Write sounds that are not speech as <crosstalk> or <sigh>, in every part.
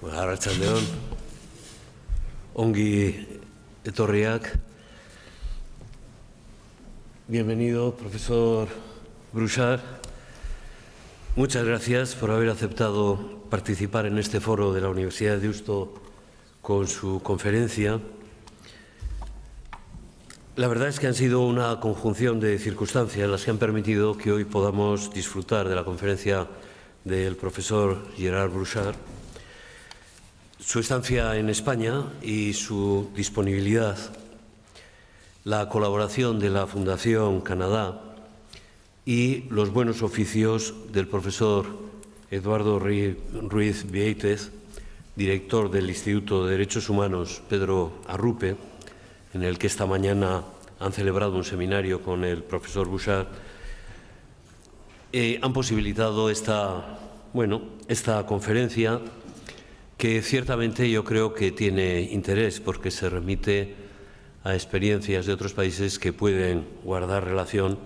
Pues león, ongi etorriak. Bienvenido, profesor Bruchard. Muchas gracias por haber aceptado participar en este foro de la Universidad de Usto con su conferencia. La verdad es que han sido una conjunción de circunstancias las que han permitido que hoy podamos disfrutar de la conferencia del profesor Gerard Bruchard su estancia en España y su disponibilidad, la colaboración de la Fundación Canadá y los buenos oficios del profesor Eduardo Ruiz Vieites, director del Instituto de Derechos Humanos Pedro Arrupe, en el que esta mañana han celebrado un seminario con el profesor Bouchard, eh, han posibilitado esta, bueno, esta conferencia que ciertamente yo creo que tiene interés porque se remite a experiencias de otros países que pueden guardar relación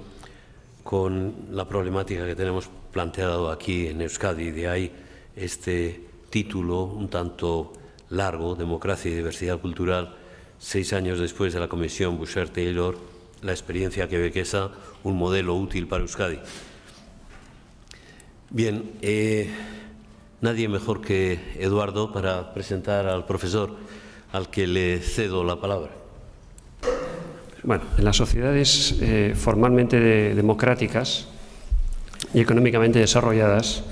con la problemática que tenemos planteado aquí en Euskadi. De ahí este título un tanto largo, Democracia y Diversidad Cultural, seis años después de la Comisión Boucher-Taylor, la experiencia quebequesa, un modelo útil para Euskadi. Bien, eh, Nadie mejor que Eduardo para presentar al profesor al que le cedo la palabra. Bueno, en las sociedades eh, formalmente democráticas y económicamente desarrolladas,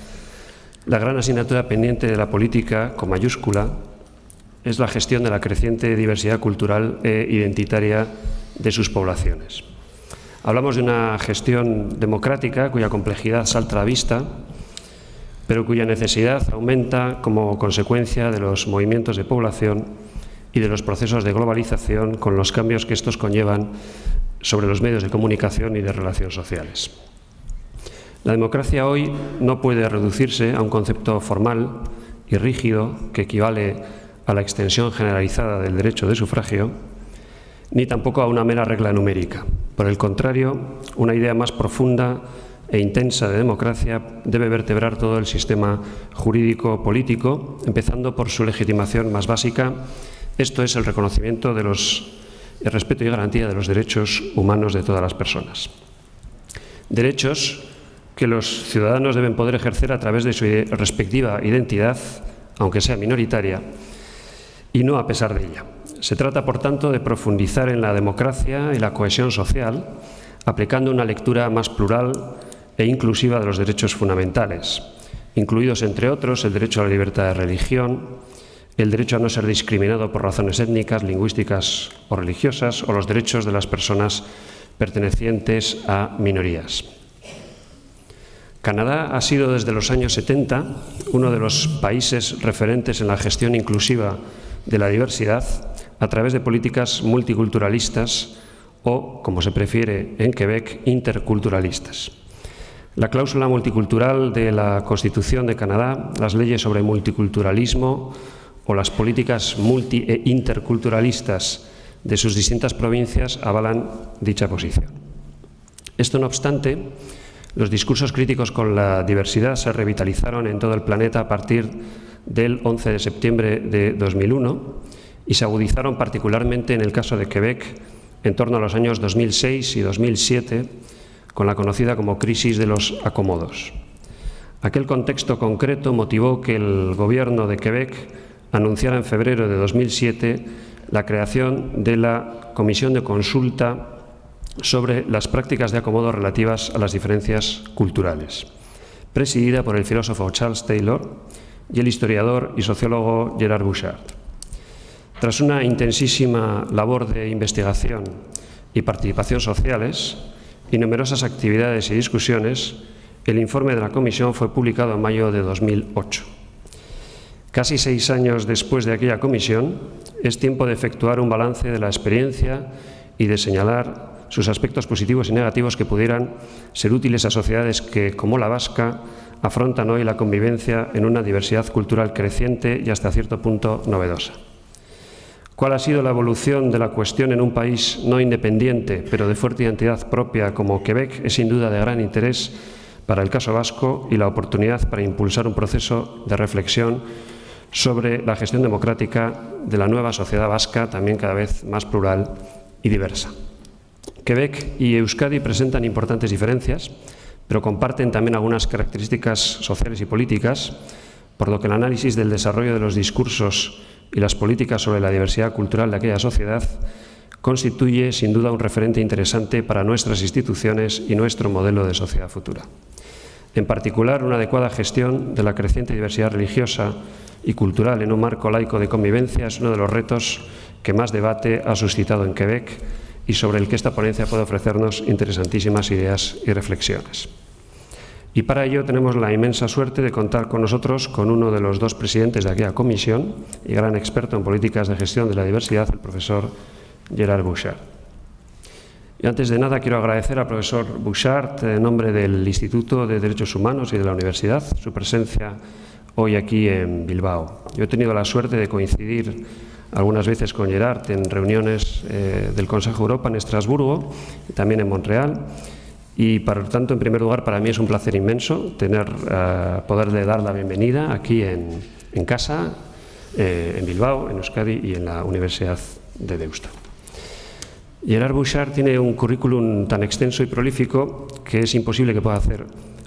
la gran asignatura pendiente de la política, con mayúscula, es la gestión de la creciente diversidad cultural e identitaria de sus poblaciones. Hablamos de una gestión democrática cuya complejidad salta a la vista pero cuya necesidad aumenta como consecuencia de los movimientos de población y de los procesos de globalización con los cambios que estos conllevan sobre los medios de comunicación y de relaciones sociales. La democracia hoy no puede reducirse a un concepto formal y rígido que equivale a la extensión generalizada del derecho de sufragio, ni tampoco a una mera regla numérica. Por el contrario, una idea más profunda e intensa de democracia debe vertebrar todo el sistema jurídico-político, empezando por su legitimación más básica, esto es el reconocimiento de los, respeto y garantía de los derechos humanos de todas las personas. Derechos que los ciudadanos deben poder ejercer a través de su respectiva identidad, aunque sea minoritaria, y no a pesar de ella. Se trata, por tanto, de profundizar en la democracia y la cohesión social, aplicando una lectura más plural e inclusiva de los derechos fundamentales, incluidos entre otros el derecho a la libertad de religión, el derecho a no ser discriminado por razones étnicas, lingüísticas o religiosas, o los derechos de las personas pertenecientes a minorías. Canadá ha sido desde los años 70 uno de los países referentes en la gestión inclusiva de la diversidad a través de políticas multiculturalistas o, como se prefiere en Quebec, interculturalistas. La cláusula multicultural de la Constitución de Canadá, las leyes sobre multiculturalismo o las políticas multi e interculturalistas de sus distintas provincias avalan dicha posición. Esto no obstante, los discursos críticos con la diversidad se revitalizaron en todo el planeta a partir del 11 de septiembre de 2001 y se agudizaron particularmente en el caso de Quebec en torno a los años 2006 y 2007 con la conocida como crisis de los acomodos. Aquel contexto concreto motivó que el gobierno de Quebec anunciara en febrero de 2007 la creación de la Comisión de Consulta sobre las prácticas de acomodo relativas a las diferencias culturales, presidida por el filósofo Charles Taylor y el historiador y sociólogo Gerard Bouchard. Tras una intensísima labor de investigación y participación sociales, y numerosas actividades y discusiones, el informe de la comisión fue publicado en mayo de 2008. Casi seis años después de aquella comisión, es tiempo de efectuar un balance de la experiencia y de señalar sus aspectos positivos y negativos que pudieran ser útiles a sociedades que, como la vasca, afrontan hoy la convivencia en una diversidad cultural creciente y hasta cierto punto novedosa cuál ha sido la evolución de la cuestión en un país no independiente, pero de fuerte identidad propia como Quebec, es sin duda de gran interés para el caso vasco y la oportunidad para impulsar un proceso de reflexión sobre la gestión democrática de la nueva sociedad vasca, también cada vez más plural y diversa. Quebec y Euskadi presentan importantes diferencias, pero comparten también algunas características sociales y políticas, por lo que el análisis del desarrollo de los discursos y las políticas sobre la diversidad cultural de aquella sociedad, constituye sin duda un referente interesante para nuestras instituciones y nuestro modelo de sociedad futura. En particular, una adecuada gestión de la creciente diversidad religiosa y cultural en un marco laico de convivencia es uno de los retos que más debate ha suscitado en Quebec y sobre el que esta ponencia puede ofrecernos interesantísimas ideas y reflexiones. Y para ello tenemos la inmensa suerte de contar con nosotros con uno de los dos presidentes de aquella comisión y gran experto en políticas de gestión de la diversidad, el profesor Gerard Bouchard. Y antes de nada quiero agradecer al profesor Bouchard, en nombre del Instituto de Derechos Humanos y de la Universidad, su presencia hoy aquí en Bilbao. Yo he tenido la suerte de coincidir algunas veces con Gerard en reuniones eh, del Consejo Europa en Estrasburgo y también en Montreal. Y por tanto, en primer lugar, para mí es un placer inmenso tener, eh, poderle dar la bienvenida aquí en, casa, eh, en Bilbao, en Euskadi y en la Universidad de Deusto. Gerard Bouchard tiene un currículum tan extenso y prolífico que es imposible que pueda hacer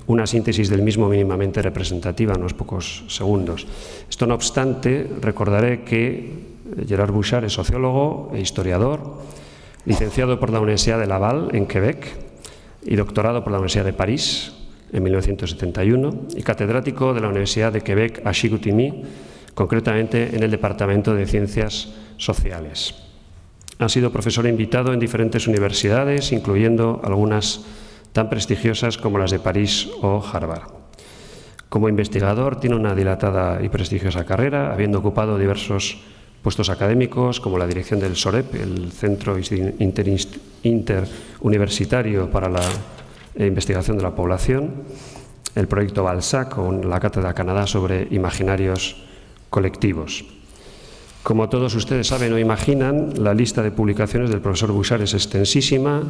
una síntesis del mismo mínimamente representativa en unos pocos segundos. Esto no obstante, recordaré que Gerard Bouchard es sociólogo e historiador, licenciado por la Universidad de Laval en Quebec y doctorado por la Universidad de París en 1971 y catedrático de la Universidad de Quebec a Chicoutimi, concretamente en el Departamento de Ciencias Sociales. Ha sido profesor invitado en diferentes universidades, incluyendo algunas tan prestigiosas como las de París o Harvard. Como investigador tiene una dilatada y prestigiosa carrera, habiendo ocupado diversos puestos académicos como la dirección del SOREP, el Centro Interuniversitario para la eh, Investigación de la Población, el proyecto Balsac o la Cátedra Canadá sobre imaginarios colectivos. Como todos ustedes saben o imaginan, la lista de publicaciones del profesor Bouchard es extensísima,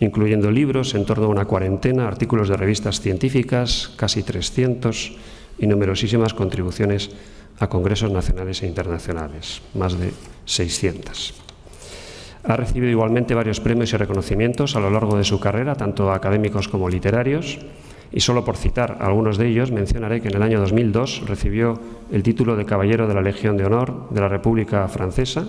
incluyendo libros en torno a una cuarentena, artículos de revistas científicas, casi 300, y numerosísimas contribuciones a congresos nacionales e internacionales, más de 600. Ha recibido igualmente varios premios y reconocimientos a lo largo de su carrera, tanto académicos como literarios, y solo por citar algunos de ellos, mencionaré que en el año 2002 recibió el título de Caballero de la Legión de Honor de la República Francesa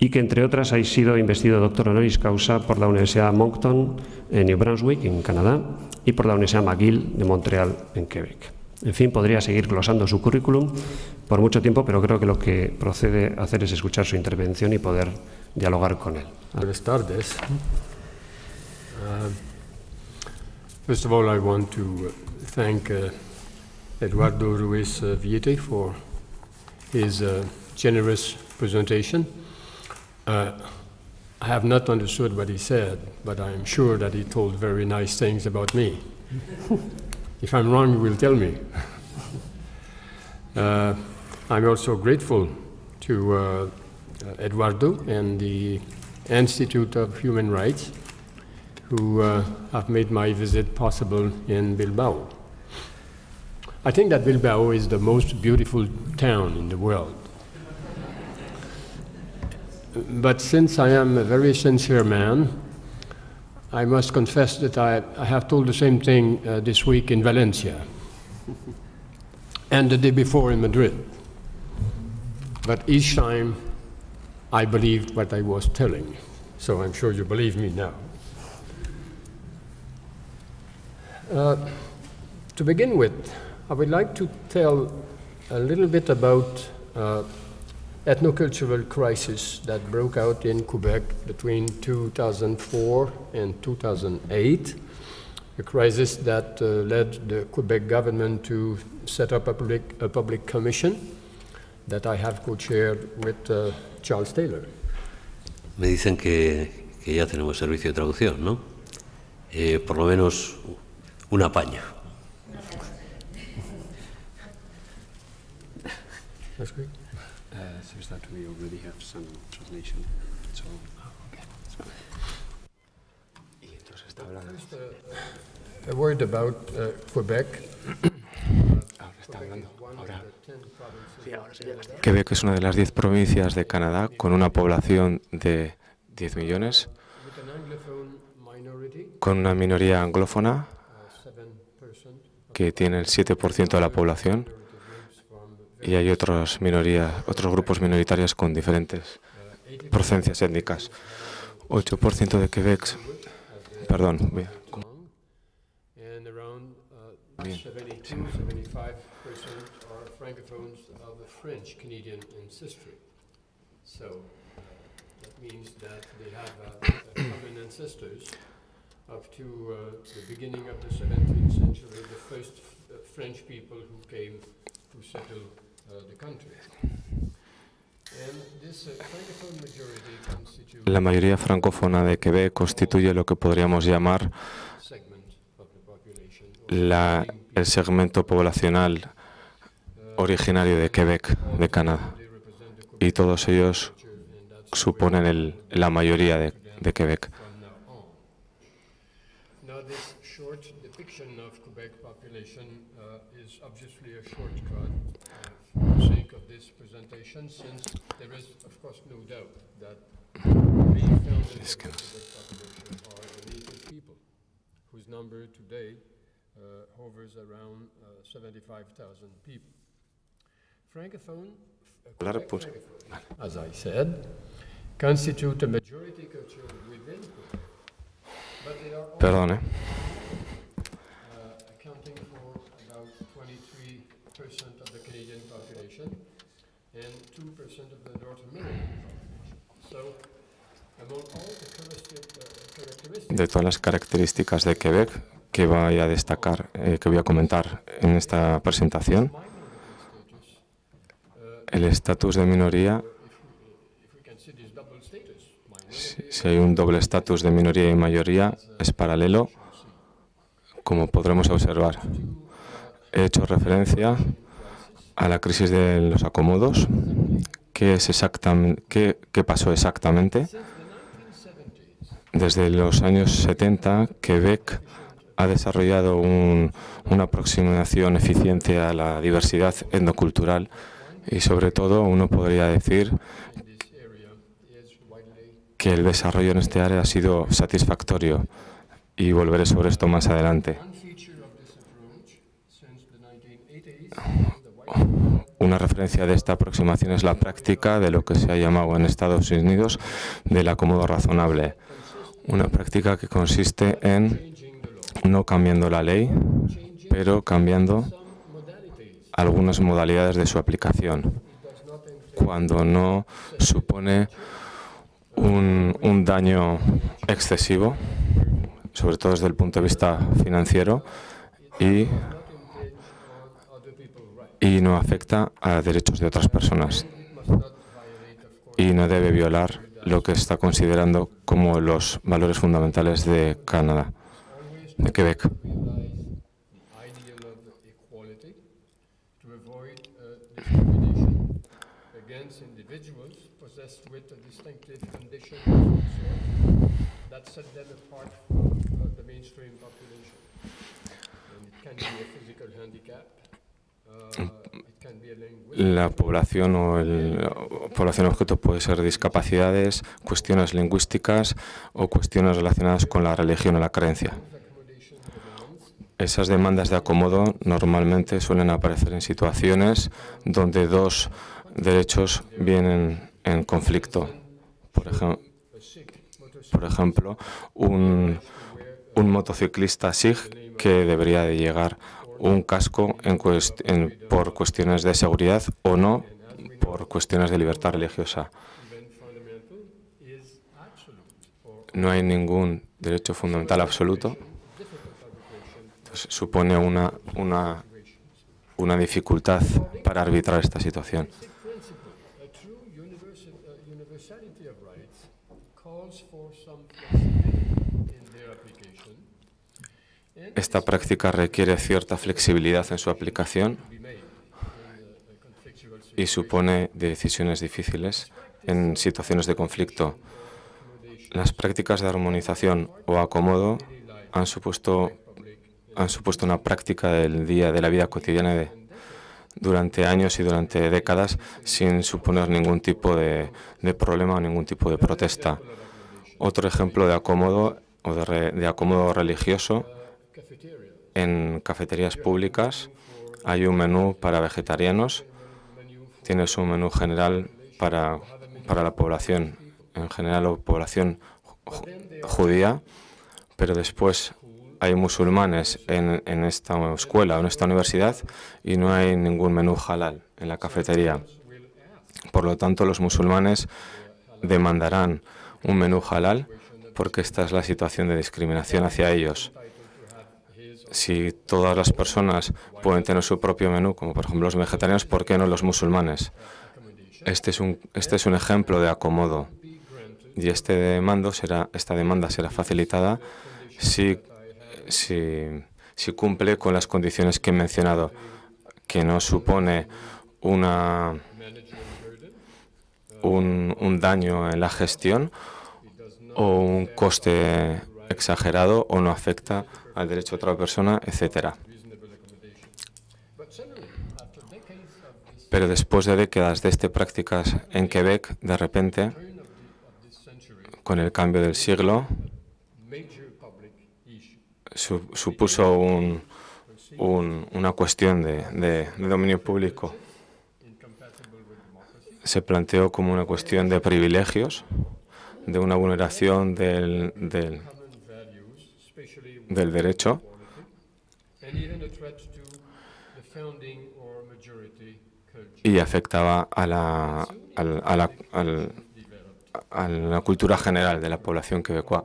y que, entre otras, ha sido investido doctor honoris causa por la Universidad Moncton en New Brunswick, en Canadá, y por la Universidad McGill de Montreal, en Quebec. En fin, podría seguir glosando su currículum por mucho tiempo, pero creo que lo que procede a hacer es escuchar su intervención y poder dialogar con él. Buenas tardes. Uh, first of all, I want to thank uh, Eduardo Ruiz uh, for his uh, generous presentation. Uh, I have not understood what he said, but I am sure that he told very nice things about me. If I'm wrong, you will tell me. <laughs> uh, I'm also grateful to uh, uh, Eduardo and the Institute of Human Rights who uh, have made my visit possible in Bilbao. I think that Bilbao is the most beautiful town in the world. but since I am a very sincere man, I must confess that I, I have told the same thing uh, this week in Valencia and the day before in Madrid. But each time I believed what I was telling. So I'm sure you believe me now. Uh, to begin with, I would like to tell a little bit about uh, ethnocultural crisis that broke out in Quebec between 2004 and 2008, a crisis that uh, led the Quebec government to set up a public, a public commission that I have co-chaired with uh, Charles Taylor. Me dicen que, que ya tenemos servicio de traducción, ¿no? Eh, por lo menos un apaño. That's great. Que already Quebec es una de las 10 provincias de Canadá con una población de 10 millones, con una minoría anglófona uh, que tiene el 7% de la población y hay otras minorías, otros grupos minoritarios con diferentes procedencias étnicas. 8% de Quebec. Perdón, uh, bien. Y alrededor del 72-75% son francófonos de la historia canadiense francesa. Entonces, eso significa que uh, tienen antepasados. Hasta el comienzo del siglo XVII, los primeros franceses que venían uh, a asentarse. Uh, uh, la mayoría francófona de Quebec constituye lo que podríamos llamar el segmento poblacional uh, originario de Quebec, de Canadá. Y todos ellos suponen la mayoría de Quebec. sake of this presentation, since there is, of course, no doubt that we found this population are the native people, whose number today uh, hovers around uh, 75,000 people. Uh, Francophone, as I said, constitute a majority culture within Quebec, but they are eh? de todas las características de Quebec que voy a destacar, eh, que voy a comentar en esta presentación. El estatus de minoría, si hay un doble estatus de minoría y mayoría, es paralelo, como podremos observar. He hecho referencia a la crisis de los acomodos. ¿Qué, es exactamente, qué, qué pasó exactamente? Desde los años 70, Quebec ha desarrollado una aproximación eficiente a la diversidad endocultural y sobre todo uno podría decir que el desarrollo en este área ha sido satisfactorio y volveré sobre esto más adelante. Una referencia de esta aproximación es la práctica de lo que se ha llamado en Estados Unidos del acomodo razonable una práctica que consiste en no cambiando la ley, pero cambiando algunas modalidades de su aplicación, cuando no supone un, daño excesivo, sobre todo desde el punto de vista financiero, y y no afecta a derechos de otras personas y no debe violar lo que está considerando como los valores fundamentales de Canadá, de Quebec. la población o el población objeto puede ser discapacidades, cuestiones lingüísticas o cuestiones relacionadas con la religión o la creencia. Esas demandas de acomodo normalmente suelen aparecer en situaciones donde dos derechos vienen en conflicto. Por, ejemplo, un, un motociclista SIG que debería de llegar a un casco por cuestiones de seguridad o no por cuestiones de libertad religiosa. No hay ningún derecho fundamental absoluto. supone una dificultad para arbitrar esta situación. Esta práctica requiere cierta flexibilidad en su aplicación y supone decisiones difíciles en situaciones de conflicto. Las prácticas de armonización o acomodo han supuesto, han supuesto una práctica del día de la vida cotidiana durante años y durante décadas sin suponer ningún tipo de, problema o ningún tipo de protesta. Otro ejemplo de acomodo o de acomodo religioso en cafeterías públicas hay un menú para vegetarianos, tienes un menú general para, la población, en general o población judía, pero después hay musulmanes en, en esta escuela o en esta universidad y no hay ningún menú halal en la cafetería. Por lo tanto, los musulmanes demandarán un menú halal porque esta es la situación de discriminación hacia ellos si todas las personas pueden tener su propio menú, como por ejemplo los vegetarianos, ¿por qué no los musulmanes? Este es un, este ejemplo de acomodo y este esta demanda será facilitada si, cumple con las condiciones que he mencionado, que no supone una, un, un daño en la gestión o un coste exagerado o no afecta al derecho a otra persona, etc. Pero después de décadas de estas prácticas en Quebec, de repente, con el cambio del siglo, supuso una cuestión de, dominio público. Se planteó como una cuestión de privilegios, de una vulneración del, del derecho y afectaba a la, a la, a la cultura general de la población quebecua.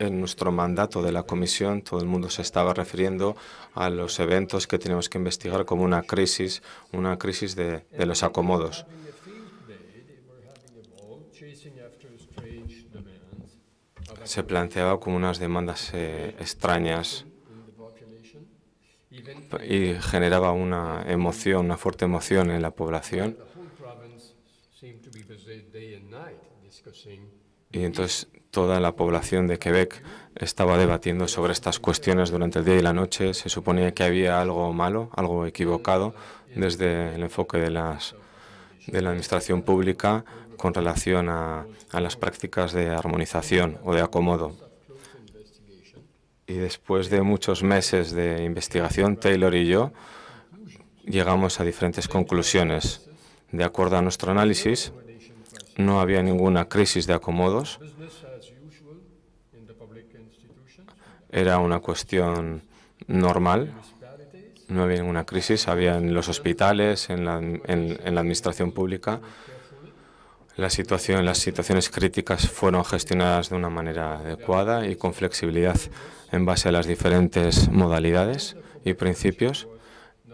en nuestro mandato de la comisión todo el mundo se estaba refiriendo a los eventos que tenemos que investigar como una crisis, una crisis de, de los acomodos. Se planteaba como unas demandas eh, extrañas y generaba una emoción, una fuerte emoción en la población. Y entonces toda la población de Quebec estaba debatiendo sobre estas cuestiones durante el día y la noche. Se suponía que había algo malo, algo equivocado desde el enfoque de, la administración pública con relación a las prácticas de armonización o de acomodo. Y después de muchos meses de investigación, Taylor y yo llegamos a diferentes conclusiones. De acuerdo a nuestro análisis, no había ninguna crisis de acomodos era una cuestión normal. No había ninguna crisis, había en los hospitales, en la, administración pública. La situación, las situaciones críticas fueron gestionadas de una manera adecuada y con flexibilidad en base a las diferentes modalidades y principios.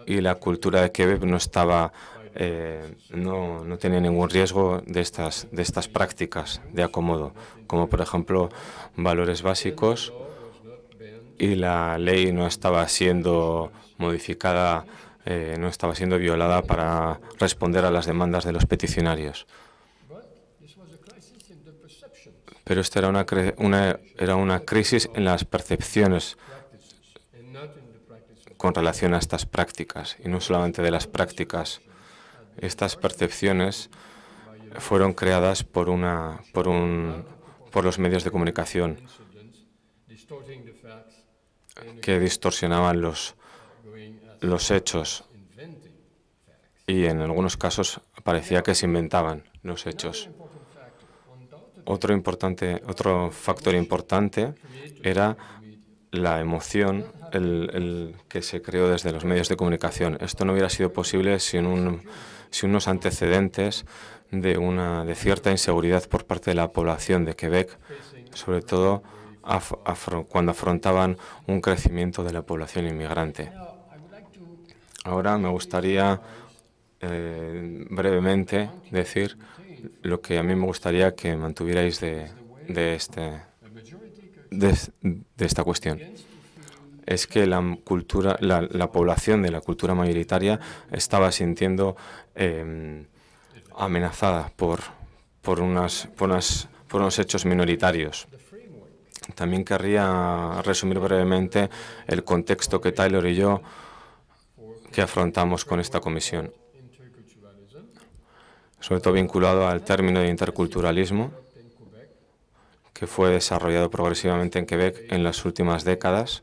Y la cultura de Quebec no estaba eh, no, tenía ningún riesgo de estas, de estas prácticas de acomodo, como por ejemplo valores básicos y la ley no estaba siendo modificada, eh, no estaba siendo violada para responder a las demandas de los peticionarios. Pero esta era una, una, era una crisis en las percepciones con relación a estas prácticas, y no solamente de las prácticas. Estas percepciones fueron creadas por, una, por, un, por los medios de comunicación que distorsionaban los, los hechos y en algunos casos parecía que se inventaban los hechos. Otro, importante, otro factor importante era la emoción el, que se creó desde los medios de comunicación. Esto no hubiera sido posible sin, sin unos antecedentes de, una, de cierta inseguridad por parte de la población de Quebec, sobre todo cuando afrontaban un crecimiento de la población inmigrante. Ahora me gustaría eh, brevemente decir lo que a mí me gustaría que mantuvierais de, este, de, esta cuestión. Es que la, cultura, la, población de la cultura mayoritaria estaba sintiendo em, amenazada por, unas, por unos hechos minoritarios. También querría resumir brevemente el contexto que Tyler y yo que afrontamos con esta comisión, sobre todo vinculado al término de interculturalismo que fue desarrollado progresivamente en Quebec en las últimas décadas,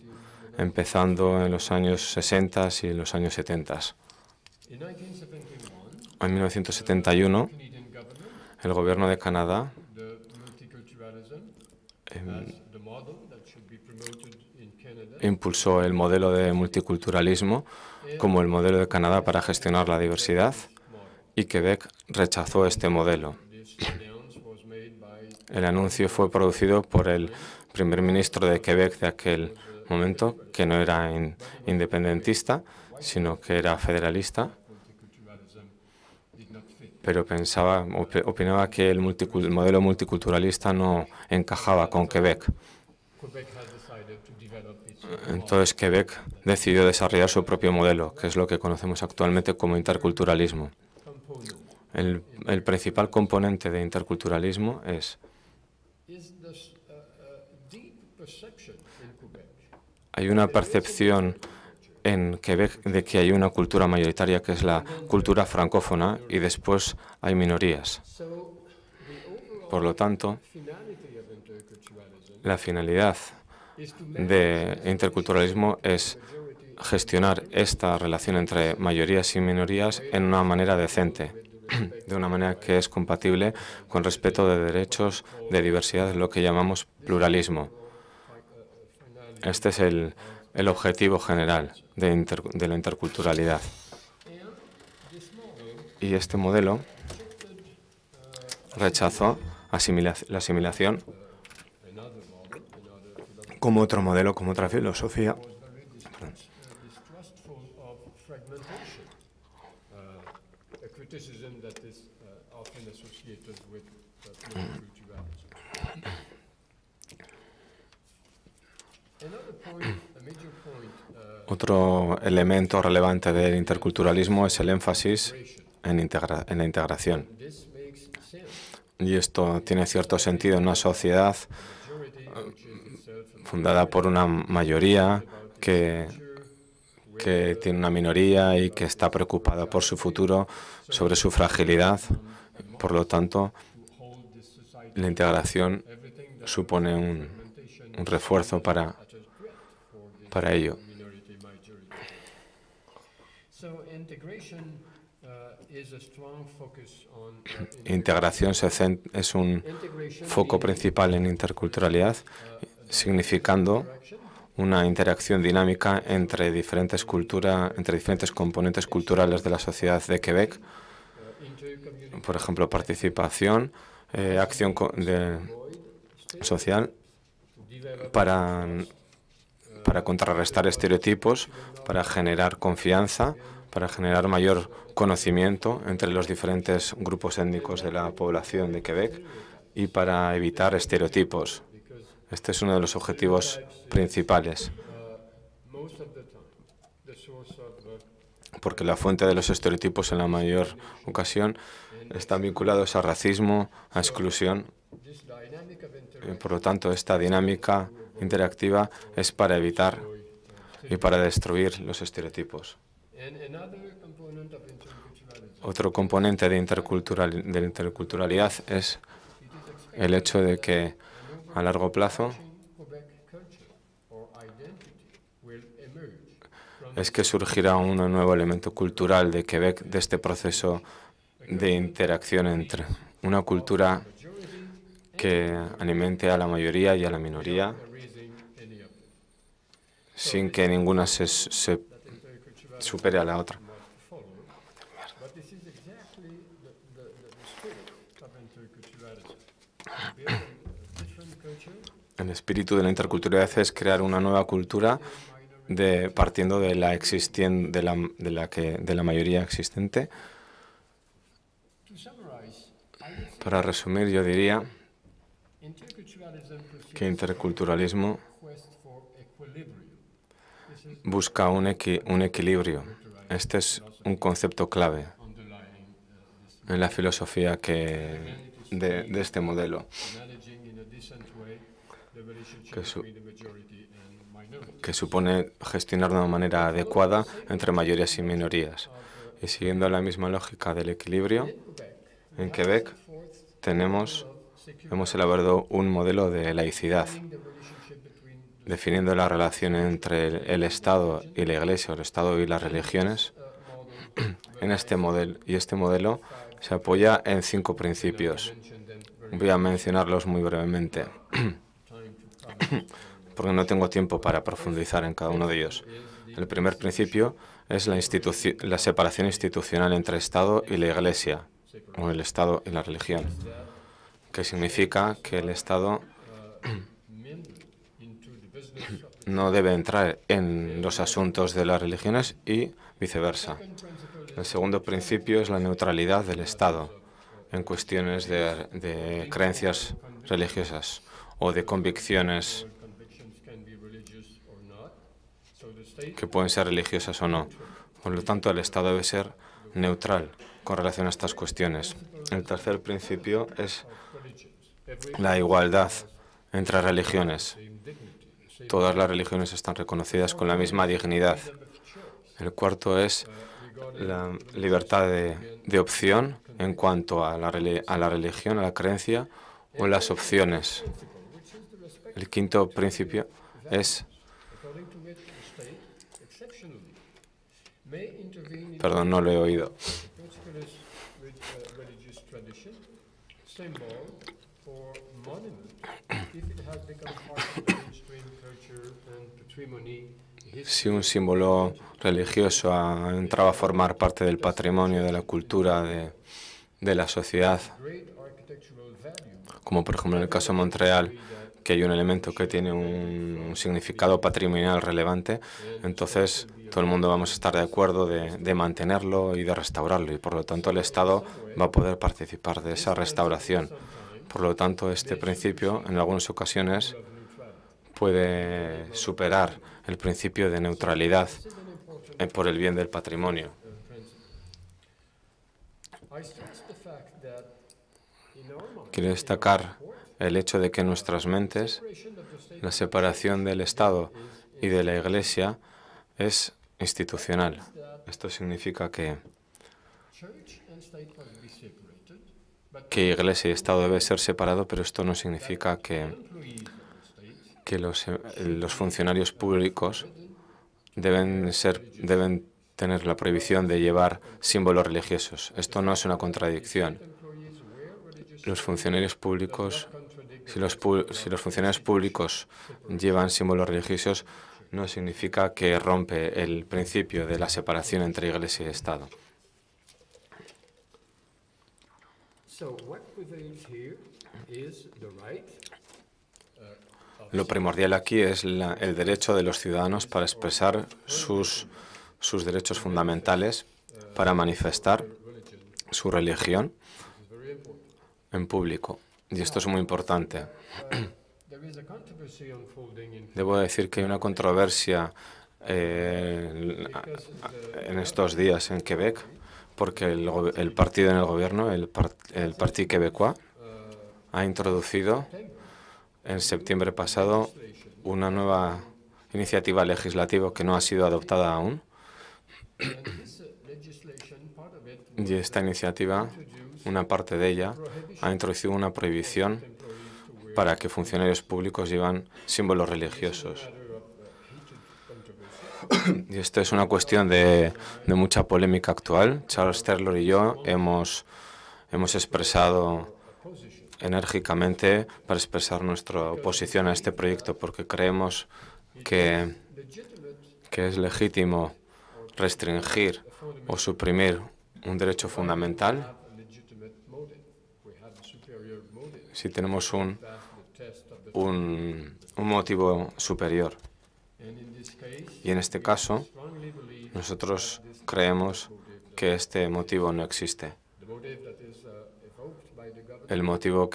empezando en los años 60 y en los años 70. En 1971, el gobierno de Canadá em, impulsó el modelo de multiculturalismo como el modelo de Canadá para gestionar la diversidad y Quebec rechazó este modelo. El anuncio fue producido por el primer ministro de Quebec de aquel momento, que no era independentista, sino que era federalista, pero pensaba, opinaba que el, modelo multiculturalista no encajaba con Quebec. Entonces Quebec decidió desarrollar su propio modelo, que es lo que conocemos actualmente como interculturalismo. El, principal componente de interculturalismo es hay una percepción en Quebec de que hay una cultura mayoritaria que es la cultura francófona y después hay minorías. Por lo tanto, la finalidad de interculturalismo es gestionar esta relación entre mayorías y minorías en una manera decente, <clears throat> de una manera que es compatible con respeto de derechos de diversidad, lo que llamamos pluralismo. Este es el, objetivo general de, la interculturalidad. Y este modelo rechazó la asimilación como otro modelo, como otra filosofía. Otro elemento relevante del interculturalismo es el énfasis en, en la integración. Y esto tiene cierto sentido en una sociedad fundada por una mayoría que, que tiene una minoría y que está preocupada por su futuro, sobre su fragilidad. Por lo tanto, la integración supone un, refuerzo para, para ello. Integración es un foco principal en interculturalidad significando una interacción dinámica entre diferentes, culturas, entre diferentes componentes culturales de la sociedad de Quebec, por ejemplo, participación, eh, acción social, para, para contrarrestar estereotipos, para generar confianza, para generar mayor conocimiento entre los diferentes grupos étnicos de la población de Quebec y para evitar estereotipos. Este es uno de los objetivos principales, porque la fuente de los estereotipos en la mayor ocasión están vinculados a racismo, a exclusión. Y por lo tanto, esta dinámica interactiva es para evitar y para destruir los estereotipos. Otro componente de intercultural, de interculturalidad es el hecho de que a largo plazo es que surgirá un nuevo elemento cultural de Quebec de este proceso de interacción entre una cultura que alimente a la mayoría y a la minoría sin que ninguna se, supere a la otra. El espíritu de la interculturalidad es crear una nueva cultura partiendo de la, existien de, la, que, de la mayoría existente. Para resumir, yo diría que interculturalismo busca un, equilibrio. Este es un concepto clave en la filosofía que de este modelo que, supone gestionar de una manera adecuada entre mayorías y minorías. Y siguiendo la misma lógica del equilibrio, en Quebec tenemos, hemos elaborado un modelo de laicidad, definiendo la relación entre el Estado y la Iglesia, o el Estado y las religiones, en este modelo, y este modelo se apoya en cinco principios. Voy a mencionarlos muy brevemente. <coughs> porque no tengo tiempo para profundizar en cada uno de ellos. El primer principio es la, separación institucional entre Estado y la Iglesia, o el Estado y la religión, que significa que el Estado <coughs> no debe entrar en los asuntos de las religiones y viceversa. El segundo principio es la neutralidad del Estado en cuestiones de creencias religiosas o de convicciones que pueden ser religiosas o no. Por lo tanto, el Estado debe ser neutral con relación a estas cuestiones. El tercer principio es la igualdad entre religiones. Todas las religiones están reconocidas con la misma dignidad. El cuarto es la libertad de, opción en cuanto a la religión, a la creencia o las opciones. El quinto principio es, perdón, no lo he oído. Si un símbolo religioso entraba a formar parte del patrimonio, de la cultura, de, de la sociedad, como por ejemplo en el caso de Montreal, que hay un elemento que tiene un, significado patrimonial relevante, entonces todo el mundo vamos a estar de acuerdo de, de, mantenerlo y de restaurarlo y por lo tanto el Estado va a poder participar de esa restauración. Por lo tanto, este principio en algunas ocasiones puede superar el principio de neutralidad eh, por el bien del patrimonio. Quiero destacar el hecho de que en nuestras mentes la separación del Estado y de la Iglesia es institucional. Esto significa que, Iglesia y Estado debe ser separado, pero esto no significa que, que los, funcionarios públicos deben, ser, deben tener la prohibición de llevar símbolos religiosos. Esto no es una contradicción. Los funcionarios públicos si los, funcionarios públicos llevan símbolos religiosos, no significa que rompe el principio de la separación entre Iglesia y Estado. Uh, Lo primordial aquí es el derecho de los ciudadanos para expresar sus derechos fundamentales, para manifestar su religión en público. Y esto es muy importante. Debo decir que hay una controversia eh, en estos días en Quebec, porque el, partido en el gobierno, el, el Partido Quebecois, ha introducido en septiembre pasado una nueva iniciativa legislativa que no ha sido adoptada aún. Y esta iniciativa una parte de ella ha introducido una prohibición para que funcionarios públicos llevan símbolos religiosos. Y esto es una cuestión de, mucha polémica actual. Charles Taylor y yo hemos, hemos expresado enérgicamente para expresar nuestra oposición a este proyecto, porque creemos que, que es legítimo restringir o suprimir un derecho fundamental si tenemos un, un, motivo superior. Y en este caso, nosotros creemos que este motivo no existe. El motivo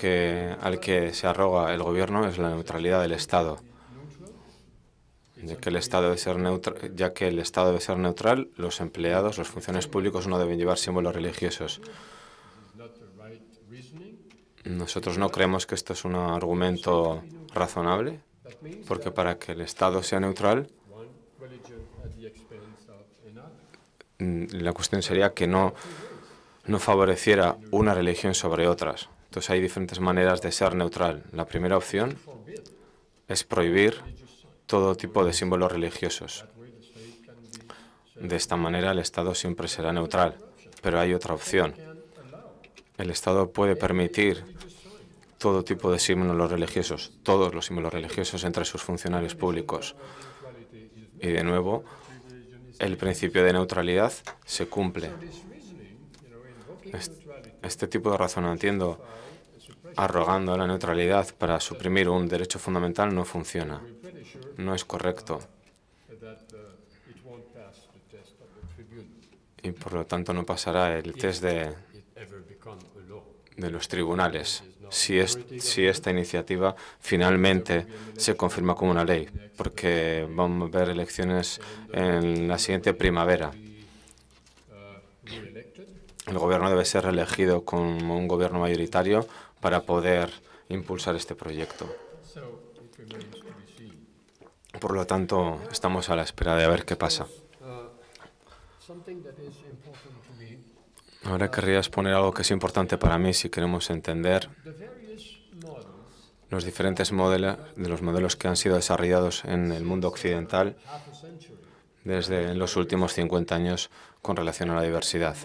al que se arroga el gobierno es la neutralidad del Estado. Ya que, el Estado debe ser neutral, ya que el Estado debe ser neutral, los empleados, los funcionarios públicos no deben llevar símbolos religiosos. Nosotros no creemos que esto es un argumento razonable, porque para que el Estado sea neutral, mm, la cuestión sería que no, no favoreciera una religión sobre otras. Entonces hay diferentes maneras de ser neutral. La primera opción es prohibir todo tipo de símbolos religiosos. De esta manera el Estado siempre será neutral, pero hay otra opción, el Estado puede permitir todo tipo de símbolos religiosos, todos los símbolos religiosos entre sus funcionarios públicos. Y de nuevo, el principio de neutralidad se cumple. Este tipo de razón, entiendo, arrogando la neutralidad para suprimir un derecho fundamental, no funciona. No es correcto. Y por lo tanto no pasará el test de de los tribunales si, si esta iniciativa finalmente se confirma como una ley, porque vamos a ver elecciones en la siguiente primavera. El gobierno debe ser reelegido como un gobierno mayoritario para poder impulsar este proyecto. Por lo tanto, estamos a la espera de ver qué pasa. Ahora querría exponer algo que es importante para mí si queremos entender los diferentes modelos de los modelos que han sido desarrollados en el mundo occidental desde los últimos 50 años con relación a la diversidad.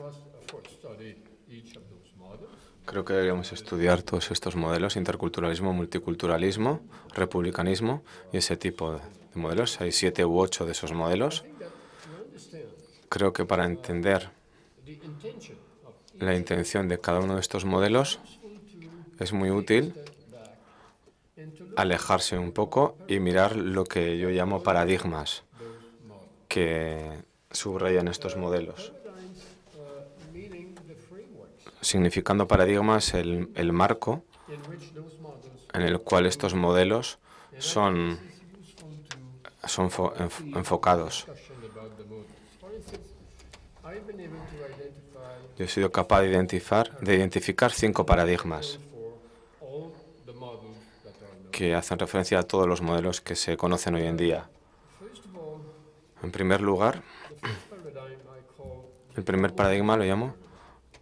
Creo que deberíamos estudiar todos estos modelos, interculturalismo, multiculturalismo, republicanismo y ese tipo de modelos. Hay siete u ocho de esos modelos. Creo que para entender la intención de cada uno de estos modelos, es muy útil alejarse un poco y mirar lo que yo llamo paradigmas que subrayan estos modelos. Significando paradigmas el, marco en el cual estos modelos son, son enfocados. yo he sido capaz de identificar, de identificar cinco paradigmas que hacen referencia a todos los modelos que se conocen hoy en día. En primer lugar, el primer paradigma lo llamo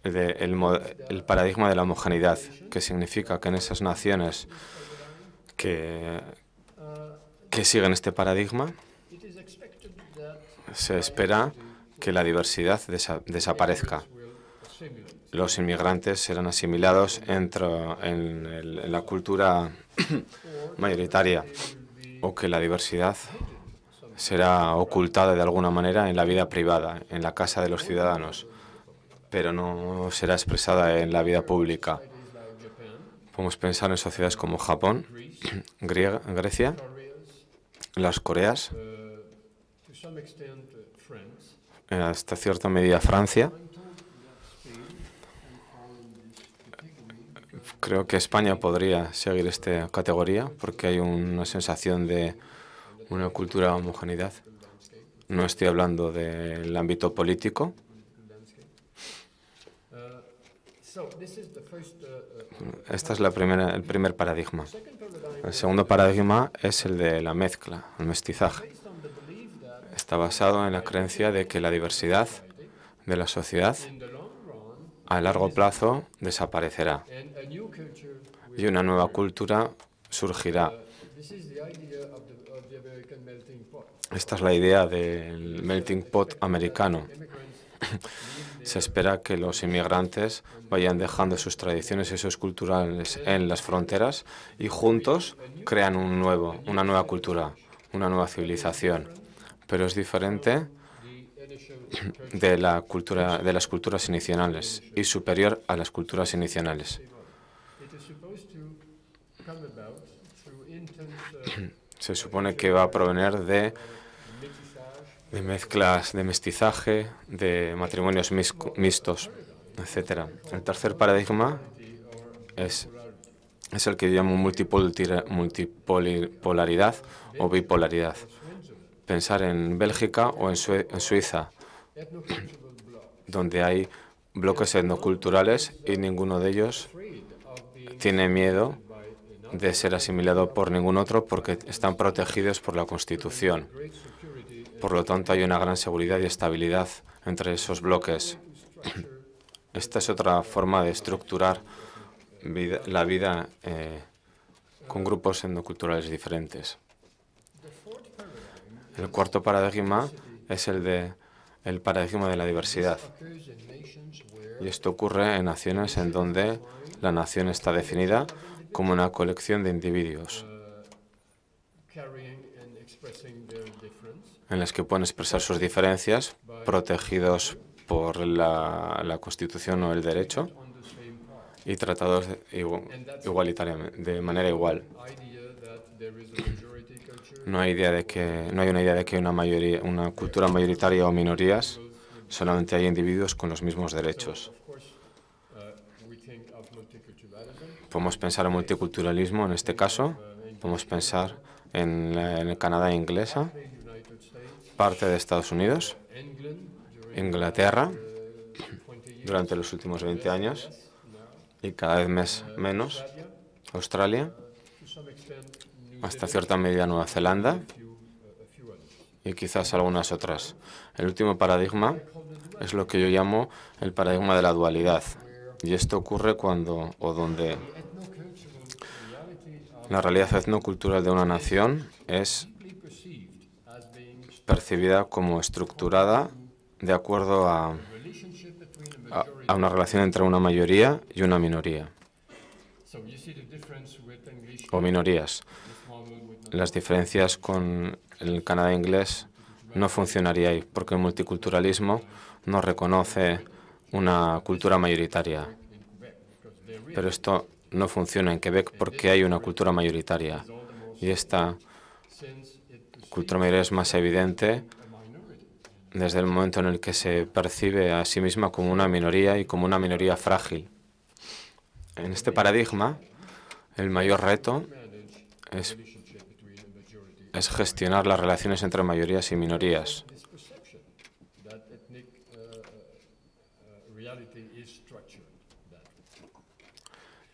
el, paradigma de la homogeneidad, que significa que en esas naciones que, siguen este paradigma, se espera que la diversidad desaparezca los inmigrantes serán asimilados en, la cultura <coughs> mayoritaria o que la diversidad será ocultada de alguna manera en la vida privada, en la casa de los ciudadanos, pero no será expresada en la vida pública. Podemos pensar en sociedades como Japón, <coughs> Grecia, las Coreas, hasta cierta medida Francia, Creo que España podría seguir esta categoría porque hay una sensación de una cultura homogeneidad. No estoy hablando del ámbito político. Este es la primera, el primer paradigma. El segundo paradigma es el de la mezcla, el mestizaje. Está basado en la creencia de que la diversidad de la sociedad a largo plazo desaparecerá y una nueva cultura surgirá. Esta es la idea del melting pot americano. <laughs> Se espera que los inmigrantes vayan dejando sus tradiciones y sus culturales en las fronteras y juntos crean un nuevo, una nueva cultura, una nueva civilización. Pero es diferente de, la cultura, de las culturas iniciales y superior a las culturas iniciales. Se supone que va a provenir de, de mezclas, de mestizaje, de matrimonios mixtos, etc. El tercer paradigma es, el que llamo multipolaridad o bipolaridad pensar en Bélgica o en, Suiza, donde hay bloques etnoculturales y ninguno de ellos tiene miedo de ser asimilado por ningún otro porque están protegidos por la Constitución. Por lo tanto, hay una gran seguridad y estabilidad entre esos bloques. Esta es otra forma de estructurar la vida eh, con grupos etnoculturales diferentes. El cuarto paradigma es el de el paradigma de la diversidad. Y esto ocurre en naciones en donde la nación está definida como una colección de individuos en las que pueden expresar sus diferencias, protegidos por la, Constitución o el derecho y tratados igualitariamente, de manera igual. No hay idea de que no hay una idea de que una mayoría, una cultura mayoritaria o minorías, solamente hay individuos con los mismos derechos. Podemos pensar en multiculturalismo en este caso, podemos pensar en, el Canadá inglesa, parte de Estados Unidos, Inglaterra, durante los últimos 20 años, y cada vez menos, Australia, hasta cierta medida Nueva Zelanda y quizás algunas otras. El último paradigma es lo que yo llamo el paradigma de la dualidad. Y esto ocurre cuando o donde la realidad etnocultural de una nación es percibida como estructurada de acuerdo a, a, una relación entre una mayoría y una minoría o minorías las diferencias con el Canadá inglés no funcionarían ahí, porque el multiculturalismo no reconoce una cultura mayoritaria. Pero esto no funciona en Quebec porque hay una cultura mayoritaria. Y esta cultura mayoritaria es más evidente desde el momento en el que se percibe a sí misma como una minoría y como una minoría frágil. En este paradigma, el mayor reto es es gestionar las relaciones entre mayorías y minorías.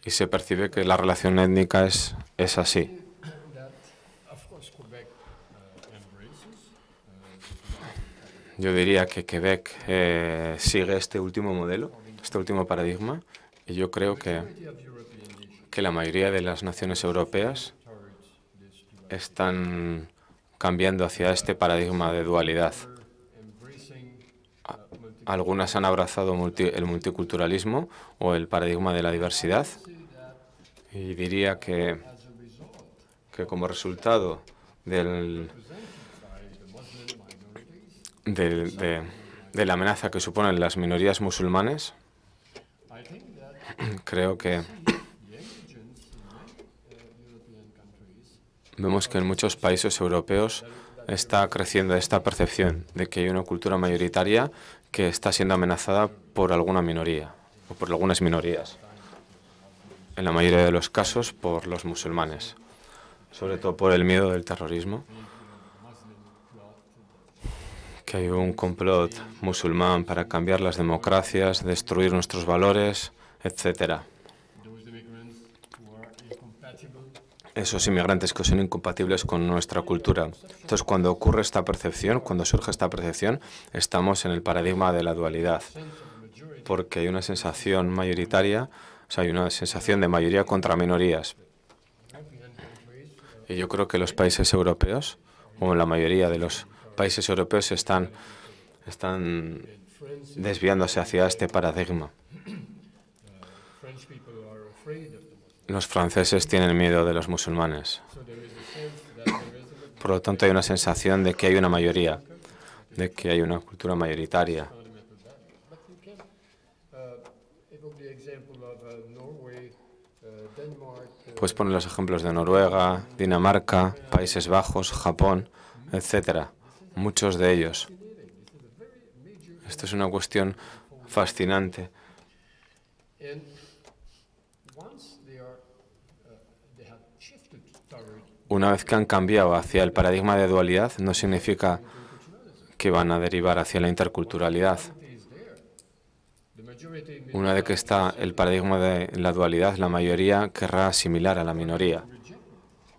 Y se percibe que la relación étnica es, es así. Yo diría que Quebec eh, sigue este último modelo, este último paradigma, y yo creo que, que la mayoría de las naciones europeas están cambiando hacia este paradigma de dualidad. Algunas han abrazado el multiculturalismo o el paradigma de la diversidad y diría que, que como resultado del, de la amenaza que suponen las minorías musulmanes, creo que Vemos que en muchos países europeos está creciendo esta percepción de que hay una cultura mayoritaria que está siendo amenazada por alguna minoría o por algunas minorías, en la mayoría de los casos por los musulmanes, sobre todo por el miedo del terrorismo, que hay un complot musulmán para cambiar las democracias, destruir nuestros valores, etcétera. esos inmigrantes que son incompatibles con nuestra cultura. Entonces, cuando ocurre esta percepción, cuando surge esta percepción, estamos en el paradigma de la dualidad, porque hay una sensación mayoritaria, o sea, hay una sensación de mayoría contra minorías. Y yo creo que los países europeos, o la mayoría de los países europeos, están, están desviándose hacia este paradigma. los franceses tienen miedo de los musulmanes. Por lo tanto, hay una sensación de que hay una mayoría, de que hay una cultura mayoritaria. Puedes poner los ejemplos de Noruega, Dinamarca, Países Bajos, Japón, etcétera. Muchos de ellos. Esto es una cuestión fascinante. una vez que han cambiado hacia el paradigma de dualidad, no significa que van a derivar hacia la interculturalidad. Una vez que está el paradigma de la dualidad, la mayoría querrá asimilar a la minoría,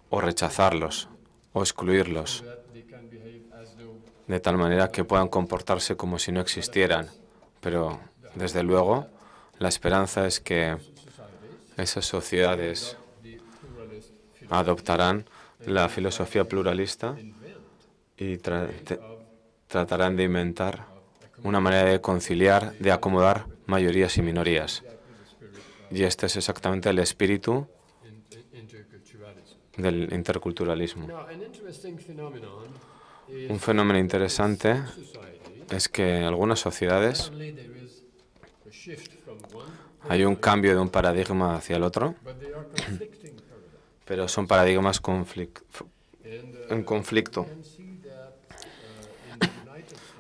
o rechazarlos, o excluirlos, de tal manera que puedan comportarse como si no existieran. Pero, desde luego, la esperanza es que esas sociedades adoptarán la filosofía pluralista y tratarán de inventar una manera de conciliar, de acomodar mayorías y minorías. Y este es exactamente el espíritu del interculturalismo. Un fenómeno interesante es que en algunas sociedades hay un cambio de un paradigma hacia el otro, pero son paradigmas en conflicto.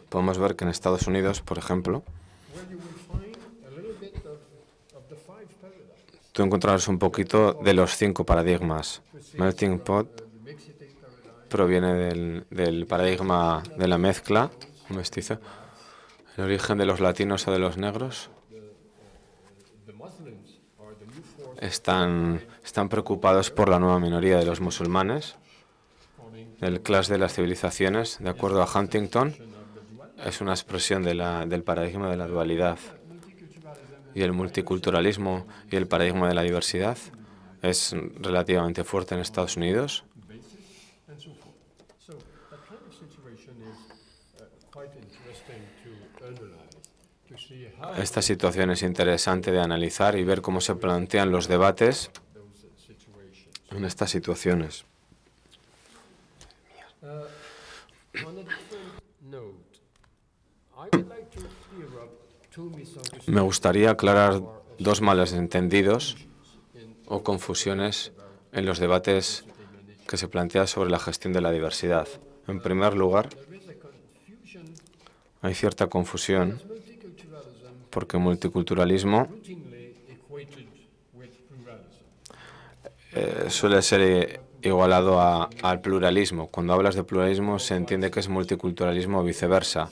Podemos ver que en Estados Unidos, por ejemplo, tú encontrarás un poquito de los cinco paradigmas. Melting pot proviene del, paradigma de la mezcla, mestizo, el origen de los latinos o de los negros. están, preocupados por la nueva minoría de los musulmanes, el clash de las civilizaciones, de acuerdo a Huntington, es una expresión del paradigma de la dualidad y el multiculturalismo y el paradigma de la diversidad es relativamente fuerte en Estados Unidos Esta situación es interesante de analizar y ver cómo se plantean los debates en estas situaciones. Me gustaría aclarar dos males entendidos o confusiones en los debates que se plantean sobre la gestión de la diversidad. En primer lugar, hay cierta confusión porque multiculturalismo eh, suele ser igualado al pluralismo. Cuando hablas de pluralismo se entiende que es multiculturalismo o viceversa.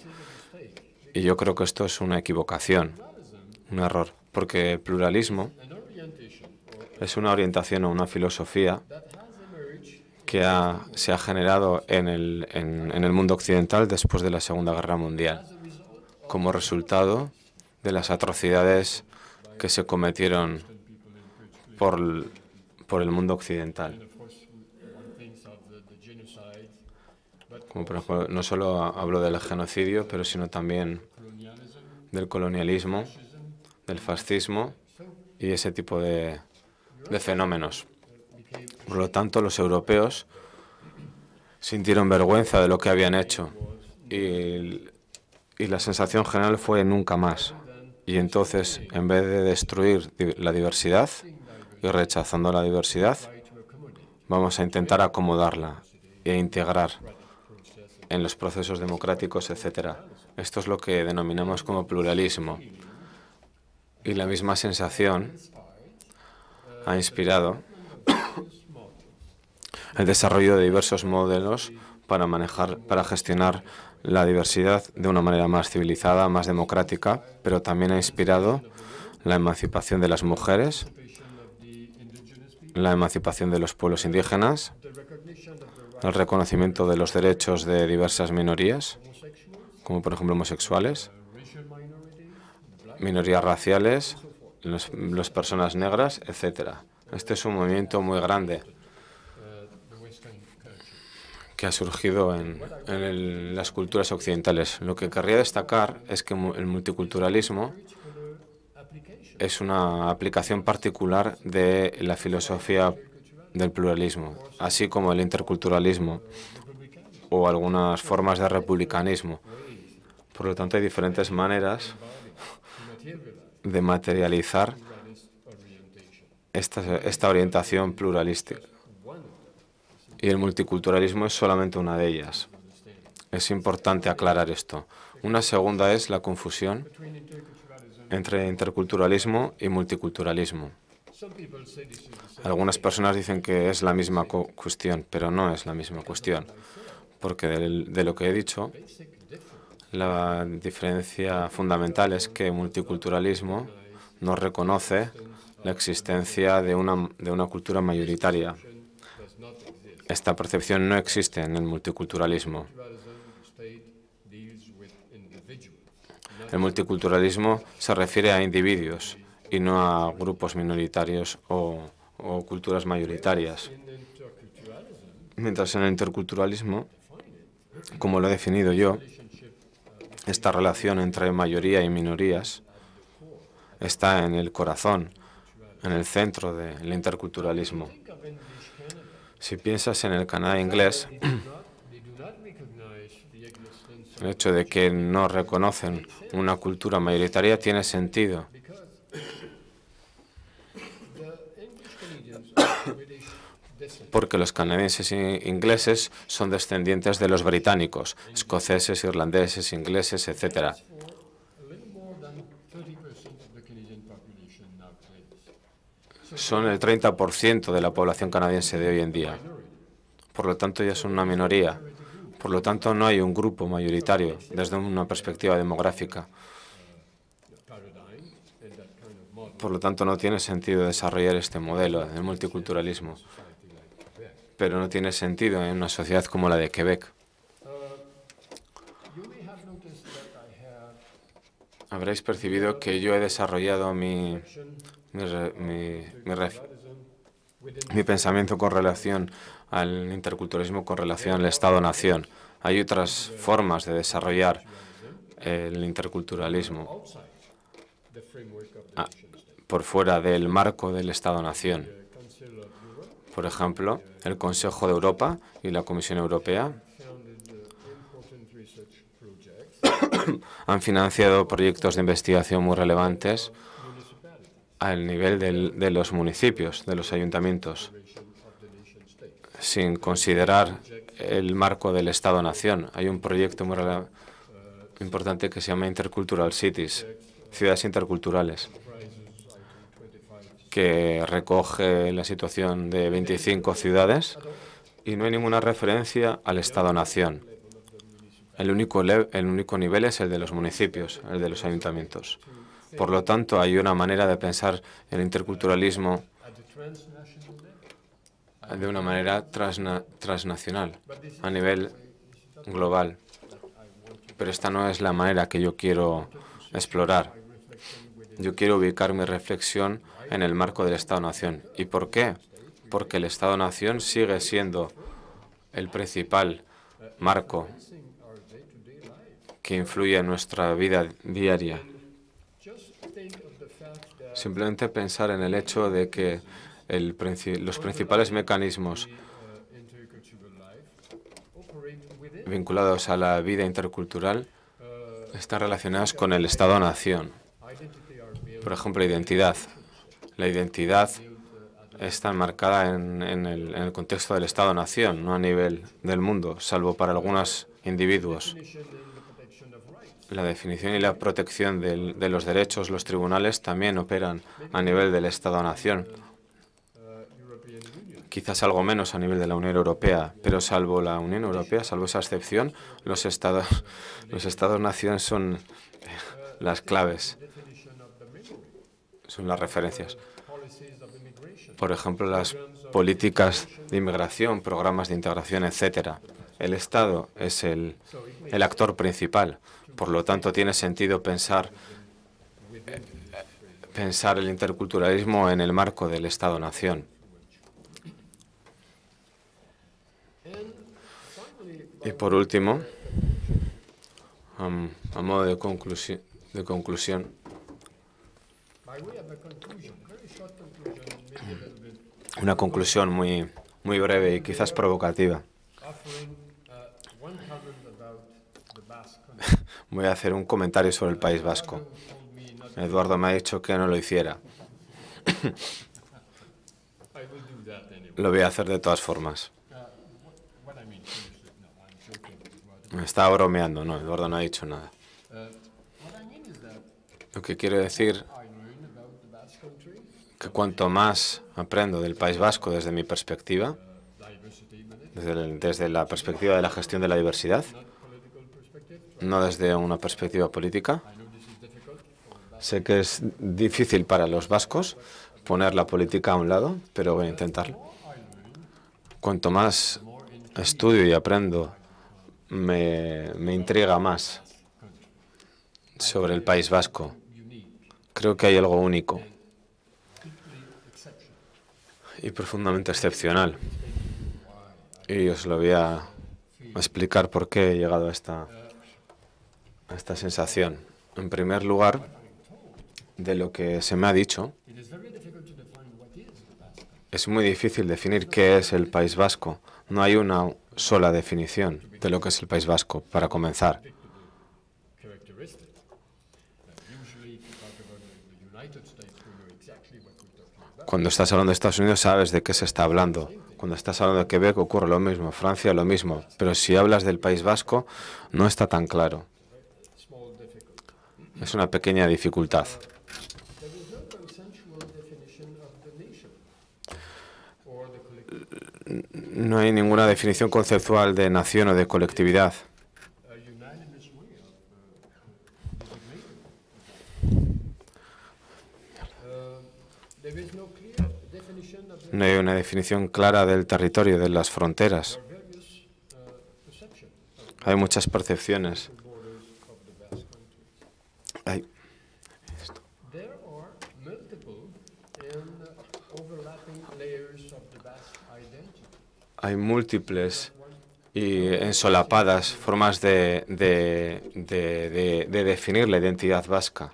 Y yo creo que esto es una equivocación, un error, porque pluralismo es una orientación o una filosofía que se ha generado en el, en el mundo occidental después de la Segunda Guerra Mundial. Como resultado de las atrocidades que se cometieron por, el mundo occidental. por no solo hablo del genocidio, pero sino también del colonialismo, del fascismo y ese tipo de, fenómenos. Por lo tanto, los europeos sintieron vergüenza de lo que habían hecho y, y la sensación general fue nunca más. Y entonces, en vez de destruir la diversidad y rechazando la diversidad, vamos a intentar acomodarla e integrar en los procesos democráticos, etc. Esto es lo que denominamos como pluralismo. Y la misma sensación ha inspirado el desarrollo de diversos modelos para manejar, para gestionar la diversidad de una manera más civilizada, más democrática, pero también ha inspirado la emancipación de las mujeres, la emancipación de los pueblos indígenas, el reconocimiento de los derechos de diversas minorías, como por ejemplo homosexuales, minorías raciales, las personas negras, etcétera. Este es un movimiento muy grande que ha surgido en, las culturas occidentales. Lo que querría destacar es que el multiculturalismo es una aplicación particular de la filosofía del pluralismo, así como el interculturalismo o algunas formas de republicanismo. Por lo tanto, hay diferentes maneras de materializar esta, esta orientación pluralística y el multiculturalismo es solamente una de ellas. Es importante aclarar esto. Una segunda es la confusión entre interculturalismo y multiculturalismo. Algunas personas dicen que es la misma cuestión, pero no es la misma cuestión, porque de, lo que he dicho, la diferencia fundamental es que multiculturalismo no reconoce la existencia de una, de una cultura mayoritaria esta percepción no existe en el multiculturalismo. El multiculturalismo se refiere a individuos y no a grupos minoritarios o, culturas mayoritarias. Mientras en el interculturalismo, como lo he definido yo, esta relación entre mayoría y minorías está en el corazón, en el centro del interculturalismo. Si piensas en el Canadá inglés, el hecho de que no reconocen una cultura mayoritaria tiene sentido. Porque los canadienses ingleses son descendientes de los británicos, escoceses, irlandeses, ingleses, etcétera. son el 30% de la población canadiense de hoy en día. Por lo tanto, ya son una minoría. Por lo tanto, no hay un grupo mayoritario desde una perspectiva demográfica. Por lo tanto, no tiene sentido desarrollar este modelo del multiculturalismo. Pero no tiene sentido en una sociedad como la de Quebec. Habréis percibido que yo he desarrollado mi mi, pensamiento con relación al interculturalismo, con relación al Estado-Nación. Hay otras formas de desarrollar el interculturalismo ah, por fuera del marco del Estado-Nación. Por ejemplo, el Consejo de Europa y la Comisión Europea <coughs> han financiado proyectos de investigación muy relevantes al nivel de los municipios, de los ayuntamientos, sin considerar el marco del Estado-Nación. Hay un proyecto muy importante que se llama Intercultural Cities, ciudades interculturales, que recoge la situación de 25 ciudades y no hay ninguna referencia al Estado-Nación. El único, el único nivel es el de los municipios, el de los ayuntamientos. Por lo tanto, hay una manera de pensar el interculturalismo de una manera transnacional, a nivel global. Pero esta no es la manera que yo quiero explorar. Yo quiero ubicar mi reflexión en el marco del Estado-Nación. ¿Y por qué? Porque el Estado-Nación sigue siendo el principal marco que influye en nuestra vida diaria. Simplemente pensar en el hecho de que los principales mecanismos vinculados a la vida intercultural están relacionados con el Estado-nación. Por ejemplo, identidad. La identidad está enmarcada en el, contexto del Estado-nación, no a nivel del mundo, salvo para algunos individuos la definición y la protección de los derechos, los tribunales también operan a nivel del Estado-Nación. Quizás algo menos a nivel de la Unión Europea, pero salvo la Unión Europea, salvo esa excepción, los Estados-Nación <laughs> los son eh, las claves, son las referencias. Por ejemplo, las políticas de inmigración, programas de integración, etcétera. El Estado es el actor principal. Por lo tanto, tiene sentido pensar, eh, pensar el interculturalismo en el marco del Estado-Nación. Y por último, a modo de, de conclusión, una conclusión muy, muy breve y quizás provocativa. voy a hacer un comentario sobre el País Vasco. Eduardo me ha dicho que no lo hiciera. <laughs> lo voy a hacer de todas formas. Me estaba bromeando, no, Eduardo no ha dicho nada. Lo que quiero decir que cuanto más aprendo del País Vasco desde mi perspectiva, desde la perspectiva de la gestión de la diversidad, no desde una perspectiva política. Sé que es difícil para los vascos poner la política a un lado, pero voy a intentarlo. Cuanto más estudio y aprendo, me, me intriga más sobre el País Vasco. Creo que hay algo único y profundamente excepcional. Y os lo voy a explicar por qué he llegado a esta esta sensación. En primer lugar, de lo que se me ha dicho, es muy difícil definir qué es el País Vasco. No hay una sola definición de lo que es el País Vasco, para comenzar. Cuando estás hablando de Estados Unidos sabes de qué se está hablando. Cuando estás hablando de Quebec ocurre lo mismo, Francia lo mismo. Pero si hablas del País Vasco no está tan claro. Es una pequeña dificultad. No hay ninguna definición conceptual de nación o de colectividad. No hay una definición clara del territorio, de las fronteras. Hay muchas percepciones. hay múltiples y ensolapadas formas de, definir la identidad vasca,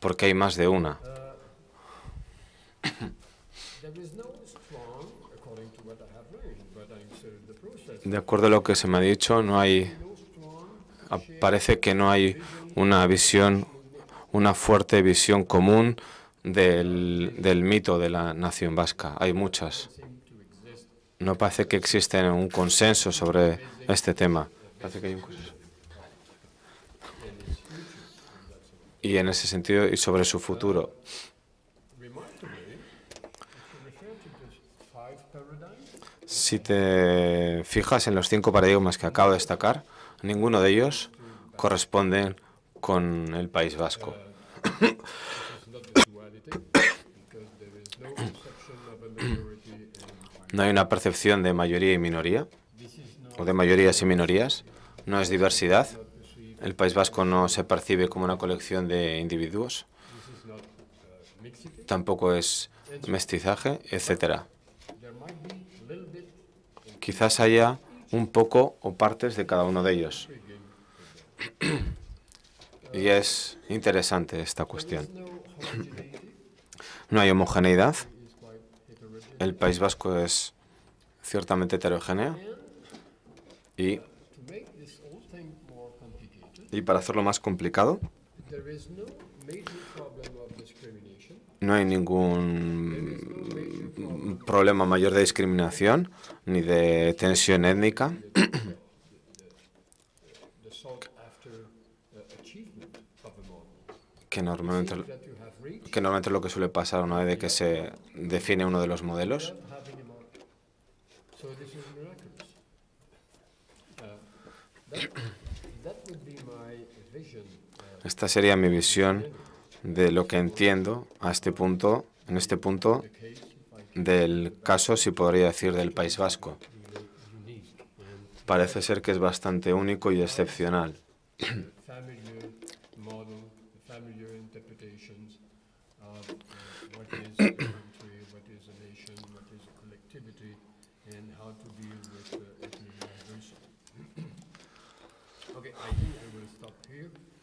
porque hay más de una. De acuerdo a lo que se me ha dicho, no hay, parece que no hay una visión, una fuerte visión común del mito de la nación vasca. Hay muchas. No parece que exista un consenso sobre este tema. Y en ese sentido, y sobre su futuro. Si te fijas en los cinco paradigmas que acabo de destacar, ninguno de ellos corresponde con el País Vasco. <coughs> <coughs> <coughs> No hay una percepción de mayoría y minoría, o de mayorías y minorías. No es diversidad. El País Vasco no se percibe como una colección de individuos. Tampoco es mestizaje, etcétera. Quizás haya un poco o partes de cada uno de ellos. <clears throat> y es interesante esta cuestión. <clears throat> No hay homogeneidad. El País Vasco es ciertamente heterogéneo y, y para hacerlo más complicado, no hay ningún problema mayor de discriminación ni de tensión étnica. <coughs> que normalmente que normalmente es lo que suele pasar una vez que se define uno de los modelos. Esta sería mi visión de lo que entiendo a este punto, en este punto del caso, si podría decir, del País Vasco. Parece ser que es bastante único y excepcional.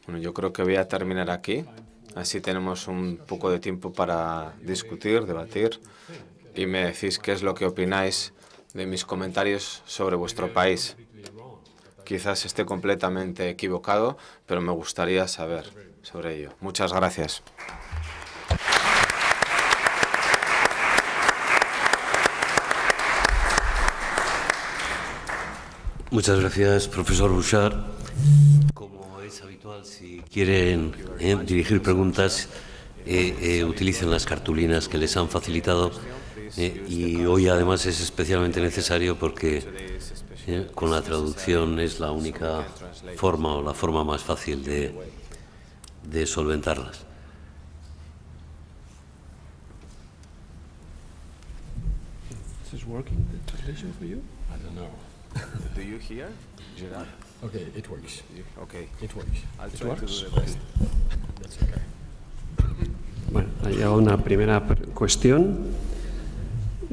Bueno, yo creo que voy a terminar aquí. Así tenemos un poco de tiempo para discutir, debatir y me decís qué es lo que opináis de mis comentarios sobre vuestro país. Quizás esté completamente equivocado, pero me gustaría saber sobre ello. Muchas gracias. Muchas gracias, profesor Bouchard es habitual, si quieren eh, dirigir preguntas, eh, eh, utilicen las cartulinas que les han facilitado. y hoy además es especialmente necesario porque con la traducción es la única forma o la forma más fácil de, solventarlas. Okay, it works. Okay. Bueno, hay una primera cuestión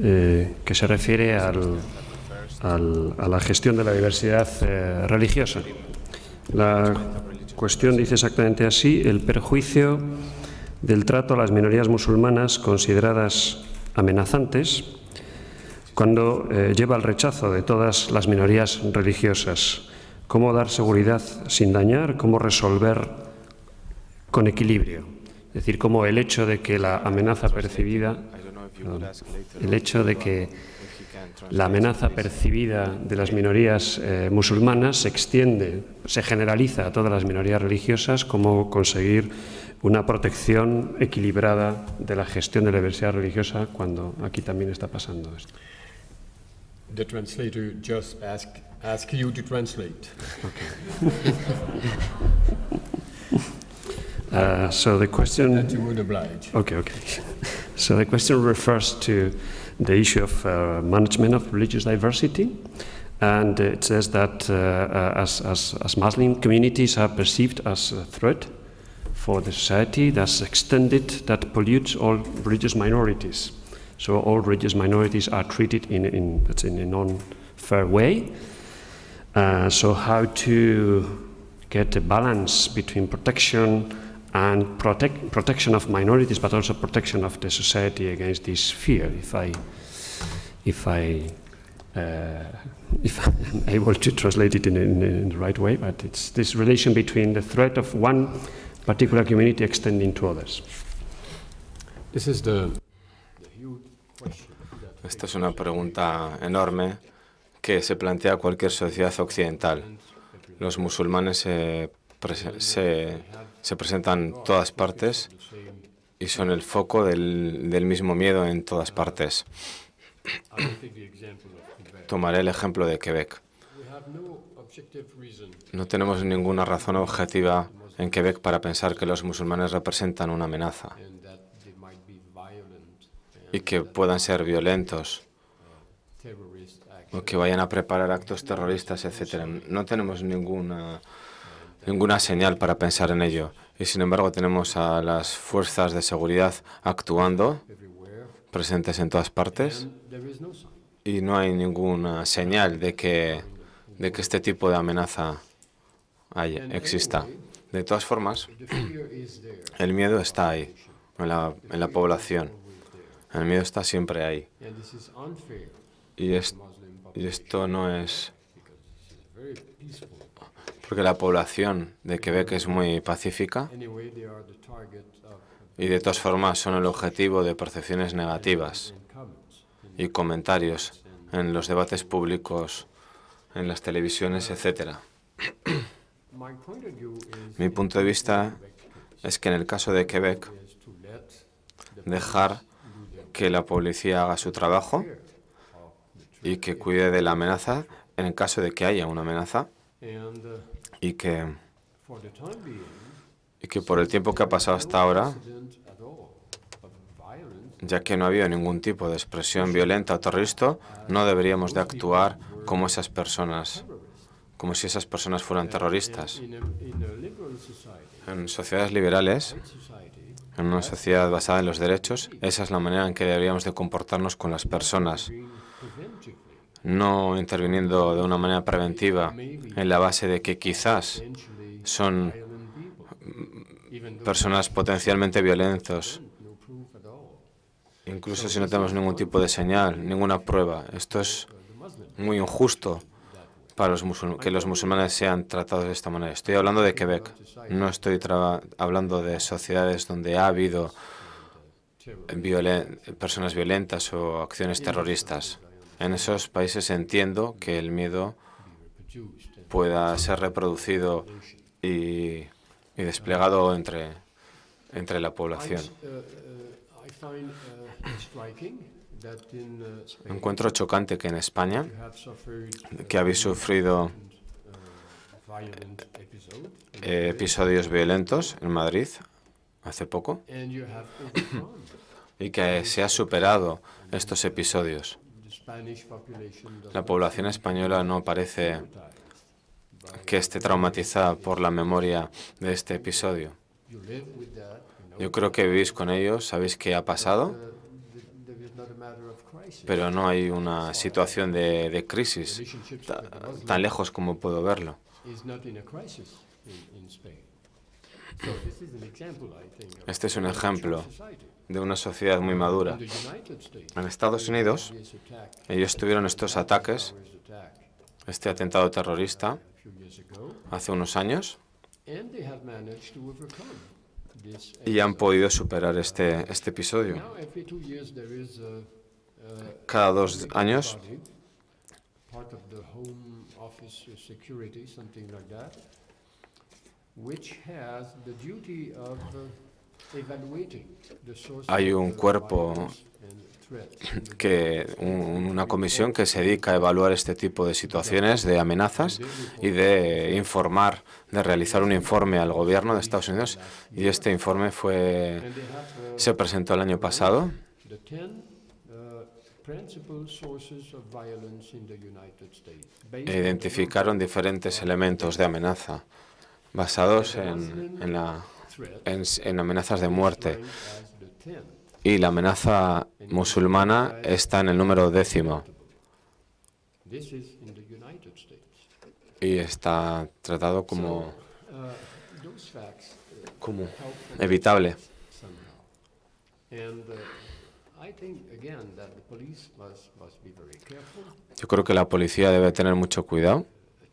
eh, que se refiere al, a la gestión de la diversidad eh, religiosa. La cuestión dice exactamente así, el perjuicio del trato a las minorías musulmanas consideradas amenazantes cuando eh, lleva al rechazo de todas las minorías religiosas cómo dar seguridad sin dañar, cómo resolver con equilibrio. Es decir, cómo el hecho de que la amenaza percibida, el hecho de que la amenaza percibida de las minorías eh, musulmanas se extiende, se generaliza a todas las minorías religiosas, cómo conseguir una protección equilibrada de la gestión de la diversidad religiosa cuando aquí también está pasando esto. ask you to translate. Okay. <laughs> uh, so the question. That you would oblige. Okay, okay. So the question refers to the issue of uh, management of religious diversity. And it says that uh, as, as, as Muslim communities are perceived as a threat for the society that's extended, that pollutes all religious minorities. So all religious minorities are treated in, in, in a non fair way. Uh, so how to get a balance between protection and protection of minorities, but also protection of the society against this fear. If I, if I, uh, if <laughs> I'm able to translate it in, in, in the right way, but it's this relation between the threat of one particular community extending to others. This is the. Esta es una pregunta enorme que se plantea cualquier sociedad occidental. Los musulmanes se, presentan todas partes y son el foco del, del mismo miedo en todas partes. Tomaré el ejemplo de Quebec. No tenemos ninguna razón objetiva en Quebec para pensar que los musulmanes representan una amenaza y que puedan ser violentos o que vayan a preparar actos terroristas, etcétera. No tenemos ninguna ninguna señal para pensar en ello. Y sin embargo tenemos a las fuerzas de seguridad actuando, presentes en todas partes, y no hay ninguna señal de que, de que este tipo de amenaza haya, exista. De todas formas, el miedo está ahí, en la, en la población. El miedo está siempre ahí. Y es y esto no es... Porque la población de Quebec es muy pacífica y de todas formas son el objetivo de percepciones negativas y comentarios en los debates públicos, en las televisiones, etc. Mi punto de vista es que en el caso de Quebec, dejar que la policía haga su trabajo y que cuide de la amenaza en el caso de que haya una amenaza uh, y que, y que por el tiempo que ha pasado hasta ahora, ya que no ha habido ningún tipo de expresión violenta o terrorista, no deberíamos de actuar como esas personas, como si esas personas fueran terroristas. En sociedades liberales, en una sociedad basada en los derechos, esa es la manera en que deberíamos de comportarnos con las personas, no interviniendo de una manera preventiva en la base de que quizás son personas potencialmente violentos, incluso si no tenemos ningún tipo de señal, ninguna prueba. Esto es muy injusto para los que los musulmanes sean tratados de esta manera. Estoy hablando de Quebec, no estoy hablando de sociedades donde ha habido personas violentas o acciones terroristas. En esos países entiendo que el miedo pueda ser reproducido y, desplegado entre, entre la población. Uh, uh, uh, Encuentro chocante que en España, que habéis sufrido eh, episodios violentos en Madrid hace poco, y que se ha superado estos episodios. La población española no parece que esté traumatizada por la memoria de este episodio. Yo creo que vivís con ellos, sabéis qué ha pasado, uh, pero no hay una situación de, crisis tan lejos como puedo verlo. Este es un ejemplo de una sociedad muy madura. En Estados Unidos, ellos tuvieron estos ataques, este atentado terrorista, hace unos años, y han podido superar este, este episodio. Cada dos años hay un cuerpo que una comisión que se dedica a evaluar este tipo de situaciones de amenazas y de informar, de realizar un informe al gobierno de Estados Unidos y este informe fue se presentó el año pasado. Uh, identificaron diferentes elementos de amenaza basados en, en la en, amenazas de muerte. Y la amenaza musulmana está en el número décimo. Y está tratado como, uh, uh, como evitable. Yo creo que la policía debe tener mucho cuidado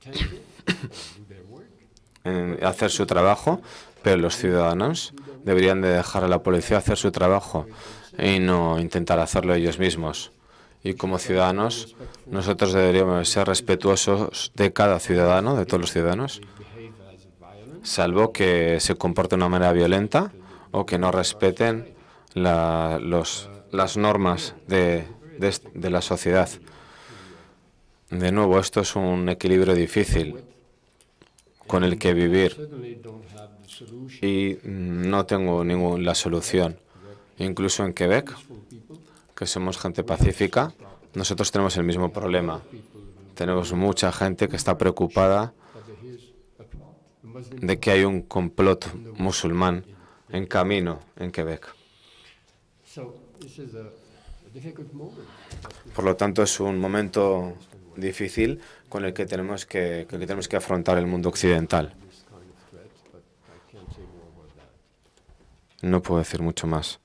<coughs> hacer su trabajo, pero los ciudadanos deberían de dejar a la policía hacer su trabajo y no intentar hacerlo ellos mismos. Y como ciudadanos, nosotros deberíamos ser respetuosos de cada ciudadano, de todos los ciudadanos, salvo que se comporte de una manera violenta o que no respeten las normas de la sociedad. De nuevo, esto es un equilibrio difícil con el que vivir. Y mm, no tengo ninguna solución. Incluso en Quebec, que somos gente pacífica, nosotros tenemos el mismo problema. Tenemos mucha gente que está preocupada de que hay un complot musulmán en camino en Quebec. Por lo tanto, es un momento difícil con el que tenemos que, tenemos que afrontar el mundo occidental. No puedo decir mucho más.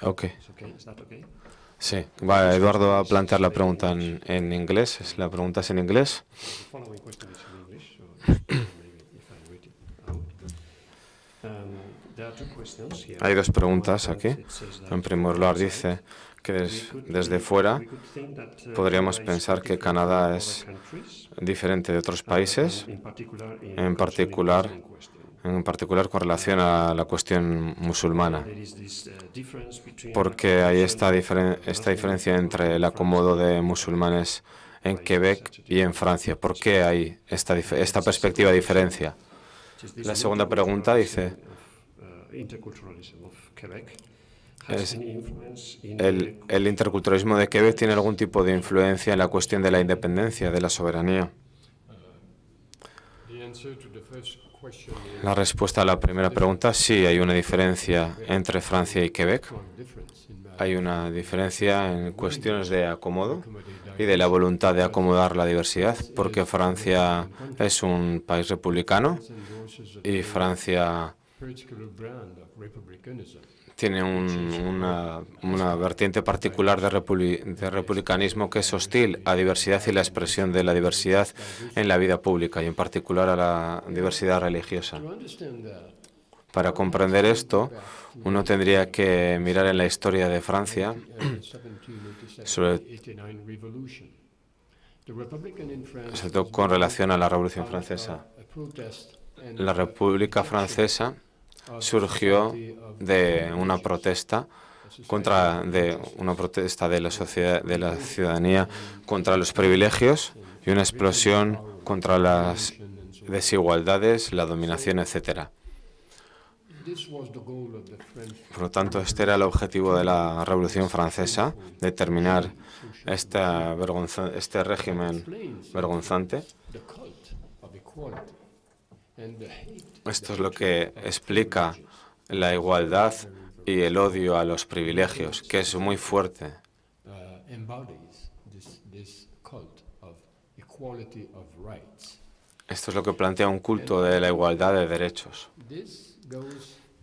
Ok. Sí, Va Eduardo va a plantear la pregunta en, en inglés. La pregunta es en inglés. Hay dos preguntas aquí. En primer lugar, dice que desde fuera podríamos pensar que Canadá es diferente de otros países, en particular en particular con relación a la cuestión musulmana, porque hay esta, diferencia entre el acomodo de musulmanes en Quebec y en Francia. ¿Por qué hay esta, esta perspectiva de diferencia? La segunda pregunta dice, el, interculturalismo de Quebec tiene algún tipo de influencia en la cuestión de la independencia, de la soberanía. Uh, la respuesta a la primera pregunta, sí, hay una diferencia entre Francia y Quebec. Hay una diferencia en cuestiones de acomodo y de la voluntad de acomodar la diversidad, porque Francia es un país republicano y Francia tiene una, vertiente particular de, de, republicanismo que es hostil a diversidad y la expresión de la diversidad en la vida pública y en particular a la diversidad religiosa. Para comprender esto, uno tendría que mirar en la historia de Francia sobre con relación a la Revolución Francesa. La República Francesa surgió de una protesta contra de una protesta de la sociedad de la ciudadanía contra los privilegios y una explosión contra las desigualdades, la dominación, etcétera. Por lo tanto, este era el objetivo de la Revolución Francesa, terminar este, este régimen vergonzante esto es lo que explica la igualdad y el odio a los privilegios, que es muy fuerte. Uh, esto es lo que plantea un culto de la igualdad de derechos.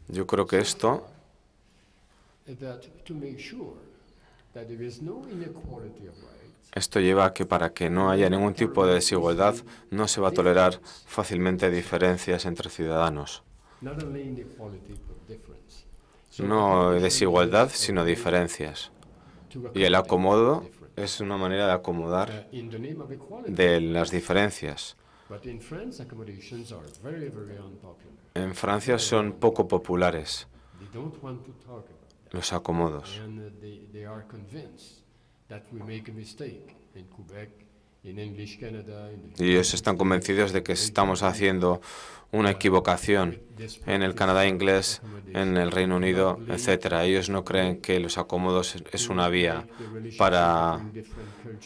Yo creo que esto esto lleva a que para que no haya ningún tipo de desigualdad, no se va a tolerar fácilmente diferencias entre ciudadanos. No desigualdad, sino diferencias. Y el acomodo es una manera de acomodar de las diferencias. En Francia son poco populares los acomodos. Y ellos están convencidos de que estamos haciendo una equivocación en el Canadá inglés, en el Reino Unido, etc. Ellos no creen que los acomodos es una vía para,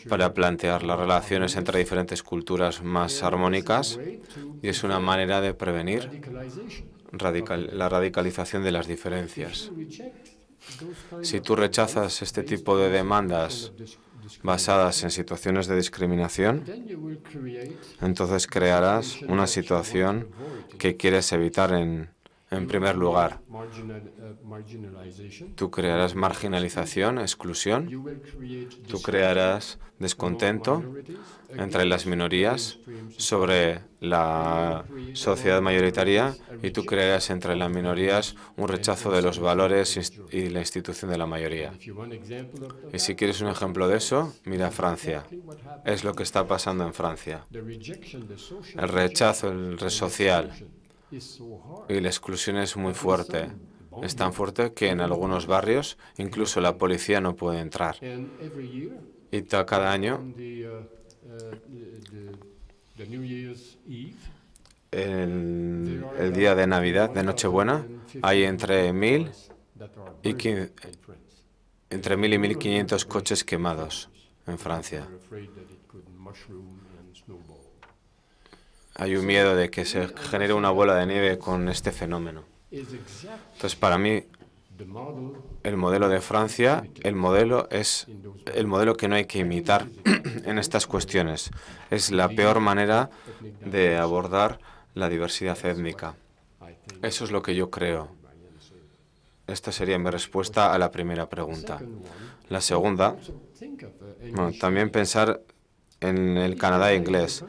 para plantear las relaciones entre diferentes culturas más armónicas y es una manera de prevenir la radicalización de las diferencias. Si tú rechazas este tipo de demandas basadas en situaciones de discriminación, entonces crearás una situación que quieres evitar en, en primer lugar, tú crearás marginalización, exclusión, tú crearás descontento entre las minorías sobre la sociedad mayoritaria y tú crearás entre las minorías un rechazo de los valores y la institución de la mayoría. Y si quieres un ejemplo de eso, mira Francia. Es lo que está pasando en Francia. El rechazo, el social y la exclusión es muy fuerte. Es tan fuerte que en algunos barrios incluso la policía no puede entrar. Y cada año, el, día de Navidad, de Nochebuena, hay entre mil y entre 1.000 y 1.500 coches quemados en Francia. Hay un miedo de que se genere una bola de nieve con este fenómeno. Entonces, para mí, el modelo de Francia, el modelo es el modelo que no hay que imitar <clears throat> en estas cuestiones. Es la peor manera de abordar la diversidad étnica. Eso es lo que yo creo. Esta sería mi respuesta a la primera pregunta. La segunda, también pensar en el Canadá inglés.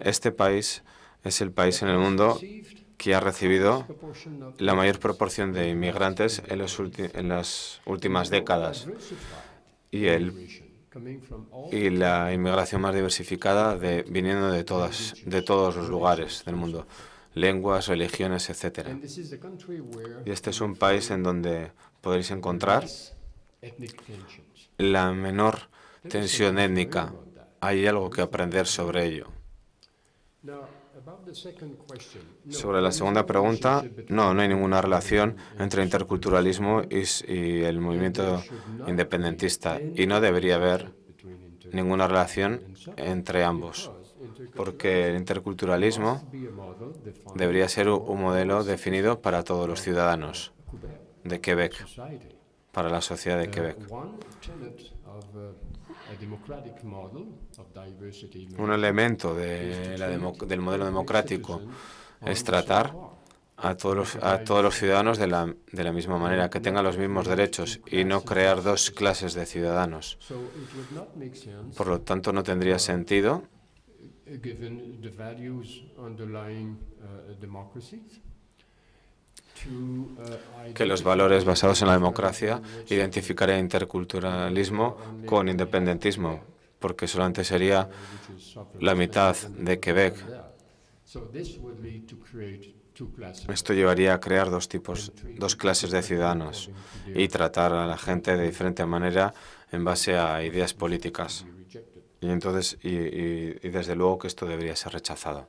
Este país es el país en el mundo que ha recibido la mayor proporción de inmigrantes en, las últimas décadas. Y, el, la inmigración más diversificada de, viniendo de, todas, de todos los lugares del mundo, lenguas, religiones, etcétera. Y este es un país en donde podéis encontrar la menor tensión étnica hay algo que aprender sobre ello. Sobre la segunda pregunta, no, no hay ninguna relación entre interculturalismo y, y el movimiento independentista y no debería haber ninguna relación entre ambos, porque el interculturalismo debería ser un modelo definido para todos los ciudadanos de Quebec, para la sociedad de Quebec. Un elemento del modelo democrático es tratar a todos los, a todos los ciudadanos de la misma manera, que tengan los mismos derechos y no crear dos clases de ciudadanos. Por lo tanto, no tendría uh, sentido que los valores basados en la democracia identificaría interculturalismo con independentismo, porque solamente sería la mitad de Quebec. Esto llevaría a crear dos tipos, dos clases de ciudadanos y tratar a la gente de diferente manera en base a ideas políticas. Y entonces, y desde luego que esto debería ser rechazado.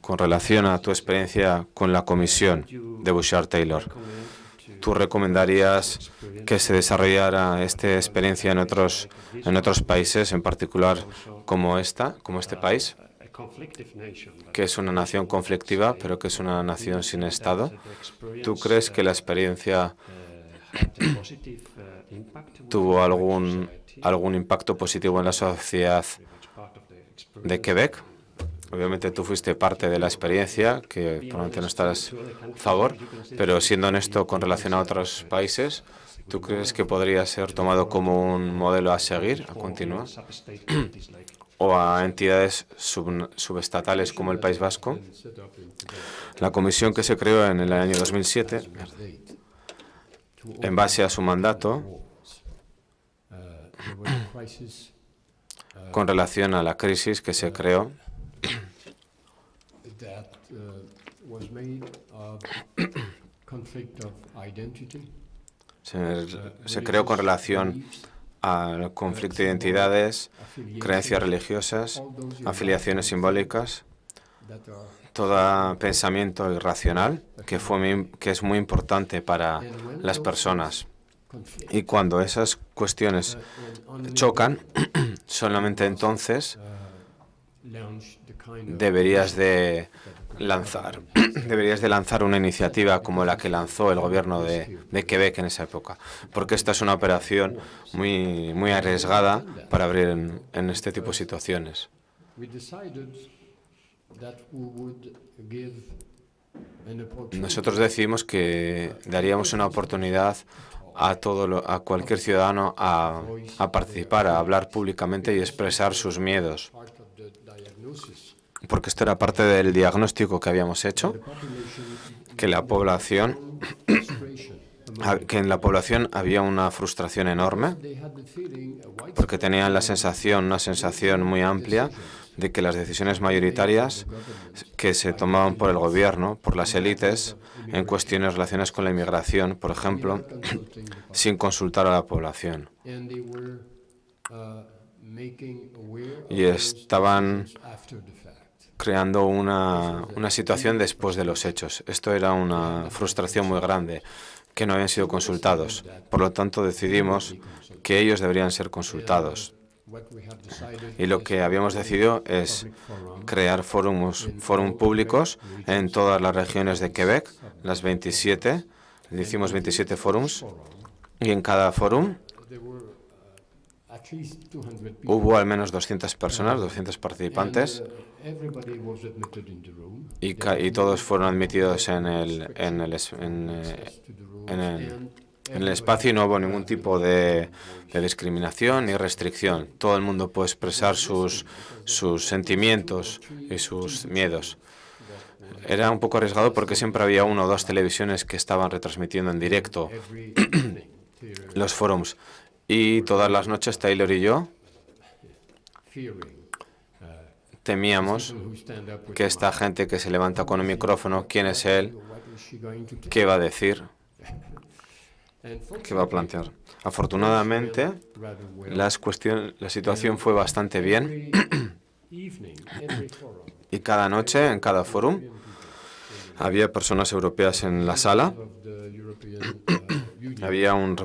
Con relación a tu experiencia con la comisión de Bouchard Taylor, ¿tú recomendarías que se desarrollara esta experiencia en otros, países, en particular como esta, como este país? que es una nación conflictiva, pero que es una nación sin Estado. ¿Tú crees que la experiencia <coughs> tuvo algún impacto positivo en la sociedad de Quebec. Obviamente tú fuiste parte de la experiencia, que probablemente no estarás a favor, pero siendo honesto con relación a otros países, ¿tú crees que podría ser tomado como un modelo a seguir, a continuar? o a entidades subestatales como el País Vasco. La comisión que se creó en el año 2007, en base a su mandato, uh, uh, con relación a la crisis que se creó se, creó con relación al conflicto de uh, identidades, creencias religiosas, afiliaciones simbólicas, todo pensamiento irracional que, fue, que es muy importante para las personas. Y cuando esas cuestiones uh, chocan, Solamente entonces uh, deberías de lanzar, <clears throat> deberías de lanzar una iniciativa como la que lanzó el gobierno de, Quebec en esa época, porque esta es una operación muy, muy arriesgada para abrir en, este tipo de situaciones. Nosotros decimos que daríamos una oportunidad a, todo a cualquier ciudadano a, a participar, a hablar públicamente y expresar sus miedos, porque esto era parte del diagnóstico que habíamos hecho, que la población <clears throat> que en la población había una frustración enorme porque tenían la sensación, una sensación muy amplia de que las decisiones mayoritarias que se tomaban por el gobierno, por las élites, en cuestiones relacionadas con la inmigración, por ejemplo, <clears throat> sin consultar a la población. Uh, y estaban creando una, una situación después de los hechos. Esto era una frustración muy grande que no habían sido consultados. Por lo tanto, decidimos que ellos deberían ser consultados. Y lo que habíamos decidido es crear foros públicos en todas las regiones de Quebec, las 27, hicimos 27 foros y en cada foro uh, hubo al menos 200 personas, 200 uh, participantes, y, todos fueron admitidos en el, el, en el en el espacio no hubo ningún tipo de, discriminación ni restricción. Todo el mundo puede expresar sus, sus sentimientos y sus miedos. Era un poco arriesgado porque siempre había uno o dos televisiones que estaban retransmitiendo en directo <coughs> los forums. Y todas las noches Taylor y yo temíamos que esta gente que se levanta con un micrófono, ¿quién es él? ¿Qué va a decir? que va a plantear. Afortunadamente, la situación fue bastante bien y cada noche, en cada foro, había personas europeas en la sala. <clears throat> había un,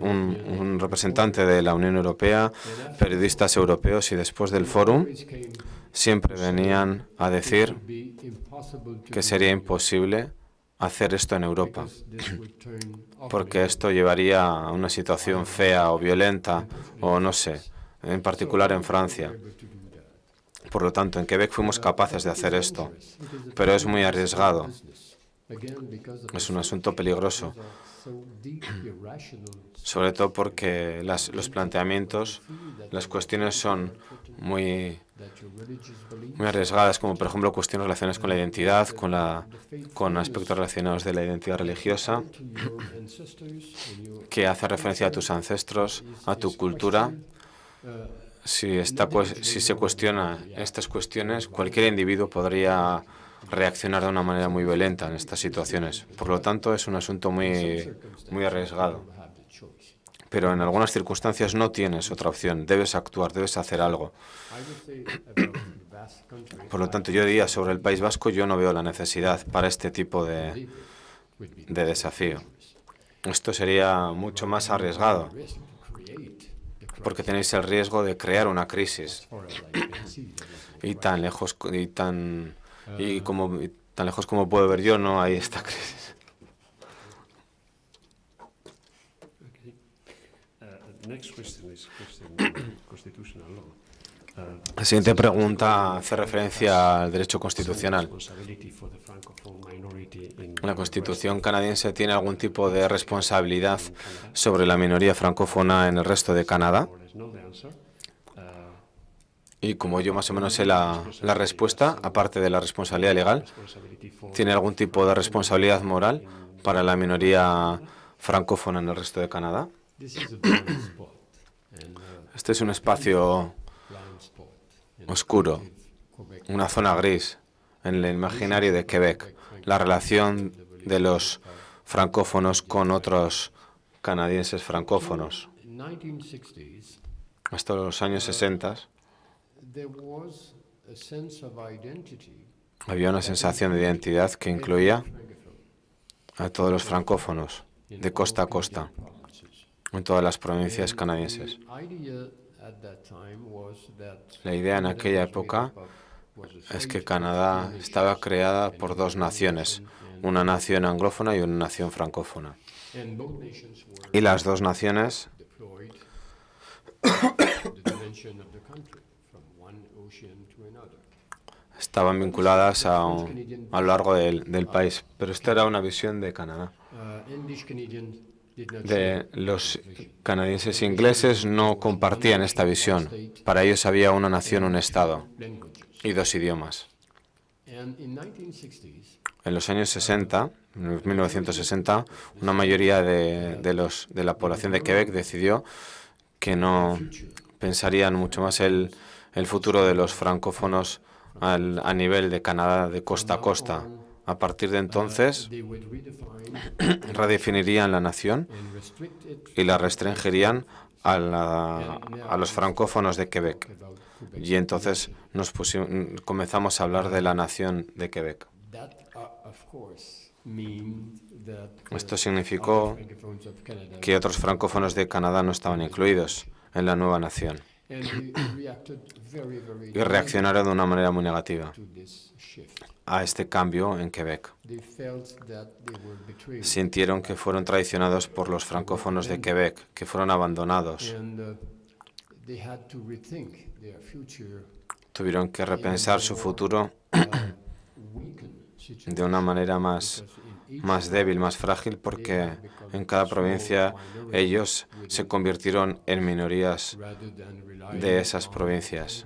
un, un representante de la Unión Europea, periodistas europeos y después del foro siempre venían a decir que sería imposible hacer esto en Europa <clears throat> porque esto llevaría a una situación fea o violenta, o no sé, en particular en Francia. Por lo tanto, en Quebec fuimos capaces de hacer esto, pero es muy arriesgado. Es un asunto peligroso, sobre todo porque los planteamientos, las cuestiones son muy muy arriesgadas, como por ejemplo cuestiones relacionadas con la identidad, con, aspectos relacionados de la identidad religiosa, que hace referencia a tus ancestros, a tu cultura. Si, está, pues, si se cuestiona estas cuestiones, cualquier individuo podría reaccionar de una manera muy violenta en estas situaciones. Por lo tanto, es un asunto muy arriesgado pero en algunas circunstancias no tienes otra opción, debes actuar, debes hacer algo. Por lo tanto, yo diría sobre el País Vasco, yo no veo la necesidad para este tipo de, desafío. Esto sería mucho más arriesgado, porque tenéis el riesgo de crear una crisis. Y tan lejos y tan y como y tan lejos como puedo ver yo, no hay esta crisis. <coughs> Uh, la siguiente pregunta hace referencia al derecho constitucional. ¿La Constitución canadiense tiene algún tipo de responsabilidad sobre la minoría francófona en el resto de Canadá? Uh, y como yo más o menos sé la, respuesta, aparte de la responsabilidad legal, ¿tiene algún tipo de responsabilidad moral para la minoría francófona en el resto de Canadá? Uh, este es un espacio oscuro, una zona gris en el imaginario de Quebec, la relación de los francófonos con otros canadienses francófonos. Hasta los años 60 uh, había una sensación de identidad que incluía a todos los francófonos de costa a costa en todas las provincias canadienses. La idea en aquella época es que Canadá estaba creada por dos naciones, una nación anglófona y una nación francófona. Y las dos naciones estaban vinculadas a, lo largo del, del país, pero esta era una visión de Canadá. Uh, de los canadienses e ingleses no compartían esta visión. Para ellos había una nación, un Estado y dos idiomas. En los años 60, en 1960, una mayoría de, la población de Quebec decidió que no pensarían mucho más el, el futuro de los francófonos a nivel de Canadá de costa a costa. A partir de uh, entonces, <clears throat> redefinirían la nación y la restringirían a, los francófonos de Quebec. Y entonces nos comenzamos a hablar de la nación de Quebec. Uh, Esto significó que otros francófonos de Canadá no estaban incluidos en la nueva nación y reaccionaron de una manera muy negativa a este cambio en Quebec. Sintieron que fueron traicionados por los francófonos de Quebec, que fueron abandonados. Uh, Tuvieron que repensar su futuro de una manera más más débil, más frágil, porque en cada provincia ellos se convirtieron en minorías de esas provincias,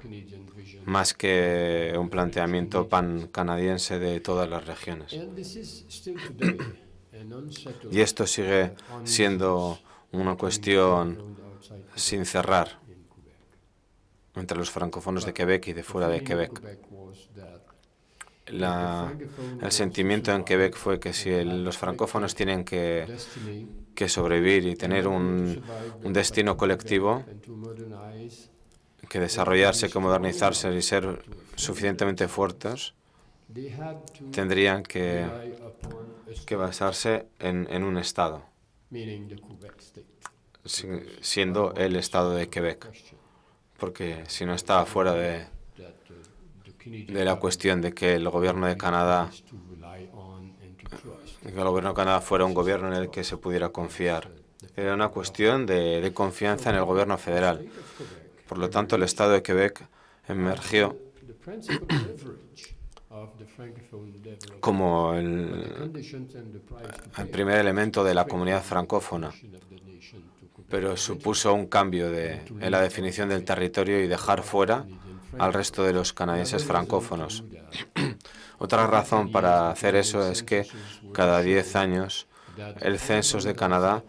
más que un planteamiento pan-canadiense de todas las regiones. Y esto sigue siendo una cuestión sin cerrar entre los francófonos de Quebec y de fuera de Quebec el sentimiento en Quebec fue que si los francófonos tienen que, sobrevivir y tener un, destino colectivo, que desarrollarse, que modernizarse y ser suficientemente fuertes, tendrían que, que basarse en, en, un Estado, siendo el Estado de Quebec, porque si no está fuera de, de la cuestión de que el gobierno de Canadá el gobierno Canadá fuera un gobierno en el que se pudiera confiar. Era una cuestión de, confianza en el gobierno federal. Por lo tanto, el Estado de Quebec emergió como el, primer elemento de la comunidad francófona, pero supuso un cambio en la definición del territorio y dejar fuera al resto de los canadienses francófonos. <clears throat> Otra razón para hacer eso es que cada 10 años el censo de Canadá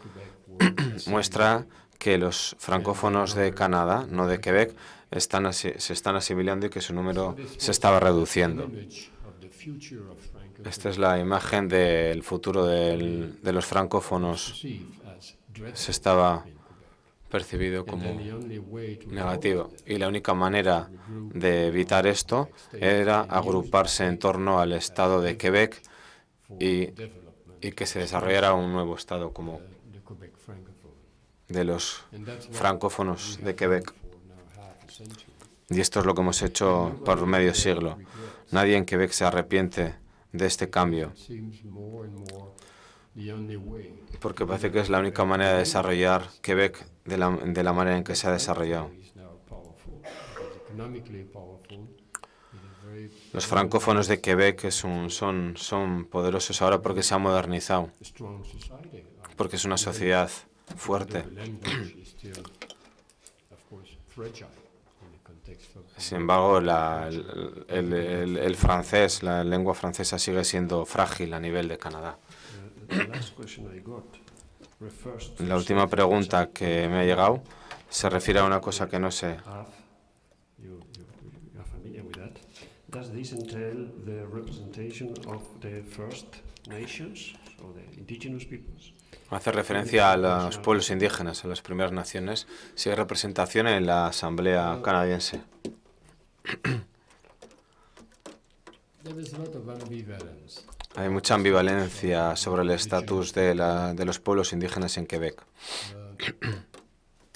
<clears throat> muestra que los francófonos de Canadá, no de Quebec, se están asimilando y que su número se estaba reduciendo. Esta es la imagen del futuro de los francófonos. Se estaba percibido como negativo. Y la única manera de evitar esto era agruparse en torno al Estado de Quebec y, que se desarrollara un nuevo Estado como de los francófonos de Quebec. Y esto es lo que hemos hecho por medio siglo. Nadie en Quebec se arrepiente de este cambio porque parece que es la única manera de desarrollar Quebec de la, manera en que se ha desarrollado. Los francófonos de Quebec son, son, son poderosos ahora porque se ha modernizado, porque es una sociedad fuerte. Sin embargo, el, el francés, la lengua francesa sigue siendo frágil a nivel de Canadá. La última pregunta que me ha llegado se refiere a una cosa que no sé. Hace referencia a los pueblos indígenas, a las primeras naciones, si hay representación en la Asamblea Canadiense. Hay mucha ambivalencia sobre el estatus de, la de, los pueblos indígenas en Quebec. <coughs>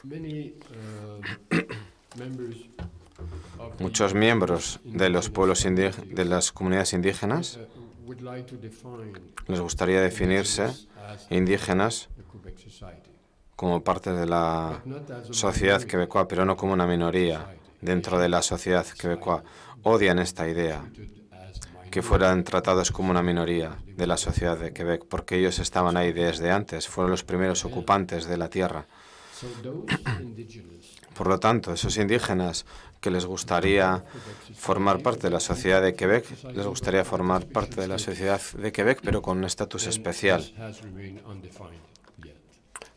Uh, <coughs> Muchos miembros de, los pueblos de las comunidades indígenas uh, les gustaría definirse indígenas como parte de la sociedad quebecoa, pero no como una minoría dentro de la sociedad quebecoa. Odian esta idea que fueran tratados como una minoría de la sociedad de Quebec, porque ellos estaban ahí desde antes, fueron los primeros ocupantes de la tierra. Por lo tanto, esos indígenas que les gustaría formar parte de la sociedad de Quebec, les gustaría formar parte de la sociedad de Quebec, pero con un estatus especial,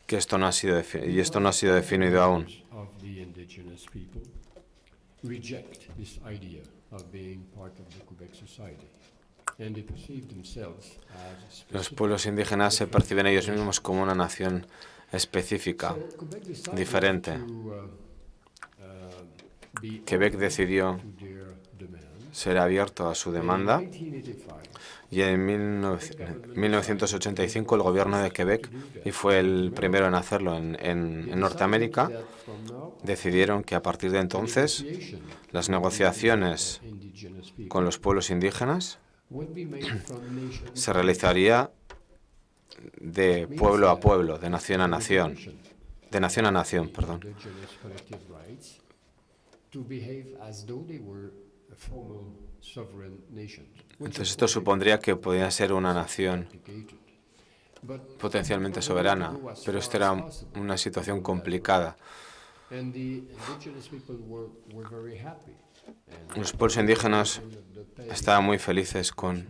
que esto no ha sido y esto no ha sido definido aún. Los pueblos indígenas se perciben ellos mismos como una nación específica, diferente. Uh, uh, Quebec decidió será abierto a su demanda y en 1985 el gobierno de Quebec, y fue el primero en hacerlo en, Norteamérica, decidieron que a partir de entonces las negociaciones con los pueblos indígenas se realizaría de pueblo a pueblo, de nación a nación, de nación a nación, perdón entonces esto supondría que podía ser una nación potencialmente soberana, pero esta era una situación complicada. Los pueblos indígenas estaban muy felices con,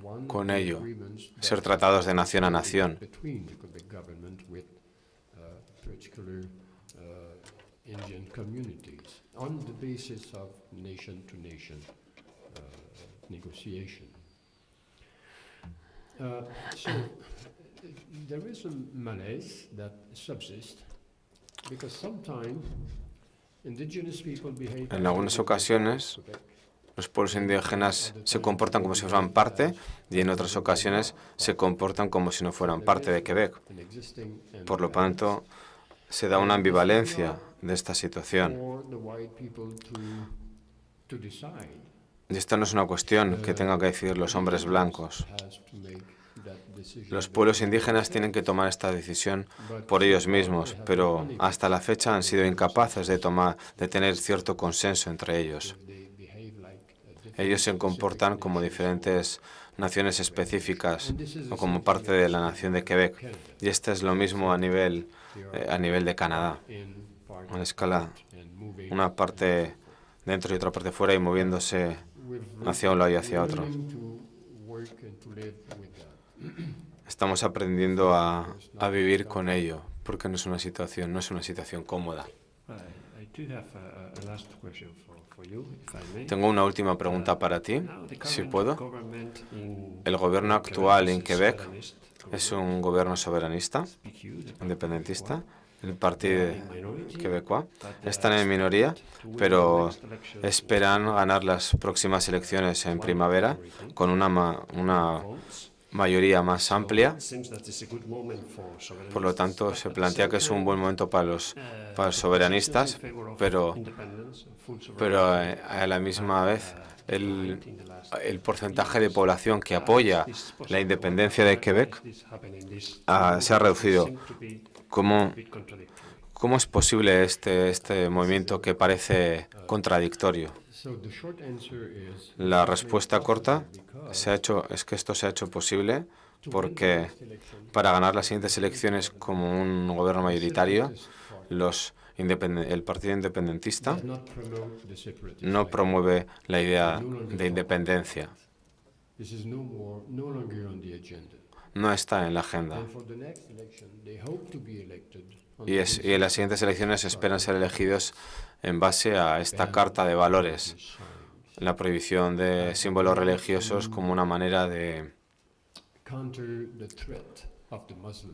ello, ser tratados de nación a nación. Uh, uh, on the basis of nation en algunas ocasiones los pueblos indígenas se comportan como si fueran parte y en otras ocasiones se comportan como si no fueran parte de Quebec. Por lo tanto, se da una ambivalencia de esta situación. Y Esto no es una cuestión que tengan que decidir los hombres blancos. Los pueblos indígenas tienen que tomar esta decisión por ellos mismos, pero hasta la fecha han sido incapaces de, tomar, de tener cierto consenso entre ellos. Ellos se comportan como diferentes naciones específicas o como parte de la nación de Quebec. Y esto es lo mismo a nivel, eh, a nivel de Canadá, a escala, una parte dentro y otra parte fuera y moviéndose hacia un lado y hacia otro. Estamos aprendiendo a, a vivir con ello, porque no es una situación, no es una situación cómoda. Tengo una última pregunta para ti, uh, si puedo. El gobierno actual en Quebec es un gobierno soberanista, independentista el Partido quebecoa están en minoría, pero esperan ganar las próximas elecciones en primavera con una, una mayoría más amplia. Por lo tanto, se plantea que es un buen momento para los, eh, para soberanistas, pero, pero eh, a la misma eh, vez el, el, porcentaje de población que apoya la independencia de Quebec se ha reducido. ¿Cómo, es posible este, este movimiento que parece contradictorio? La respuesta corta se ha hecho, es que esto se ha hecho posible porque para ganar las siguientes elecciones como un gobierno mayoritario, los el Partido Independentista no promueve la idea de independencia. No está en la agenda. Y, es, y en las siguientes elecciones esperan ser elegidos en base a esta carta de valores, la prohibición de símbolos religiosos como una manera de,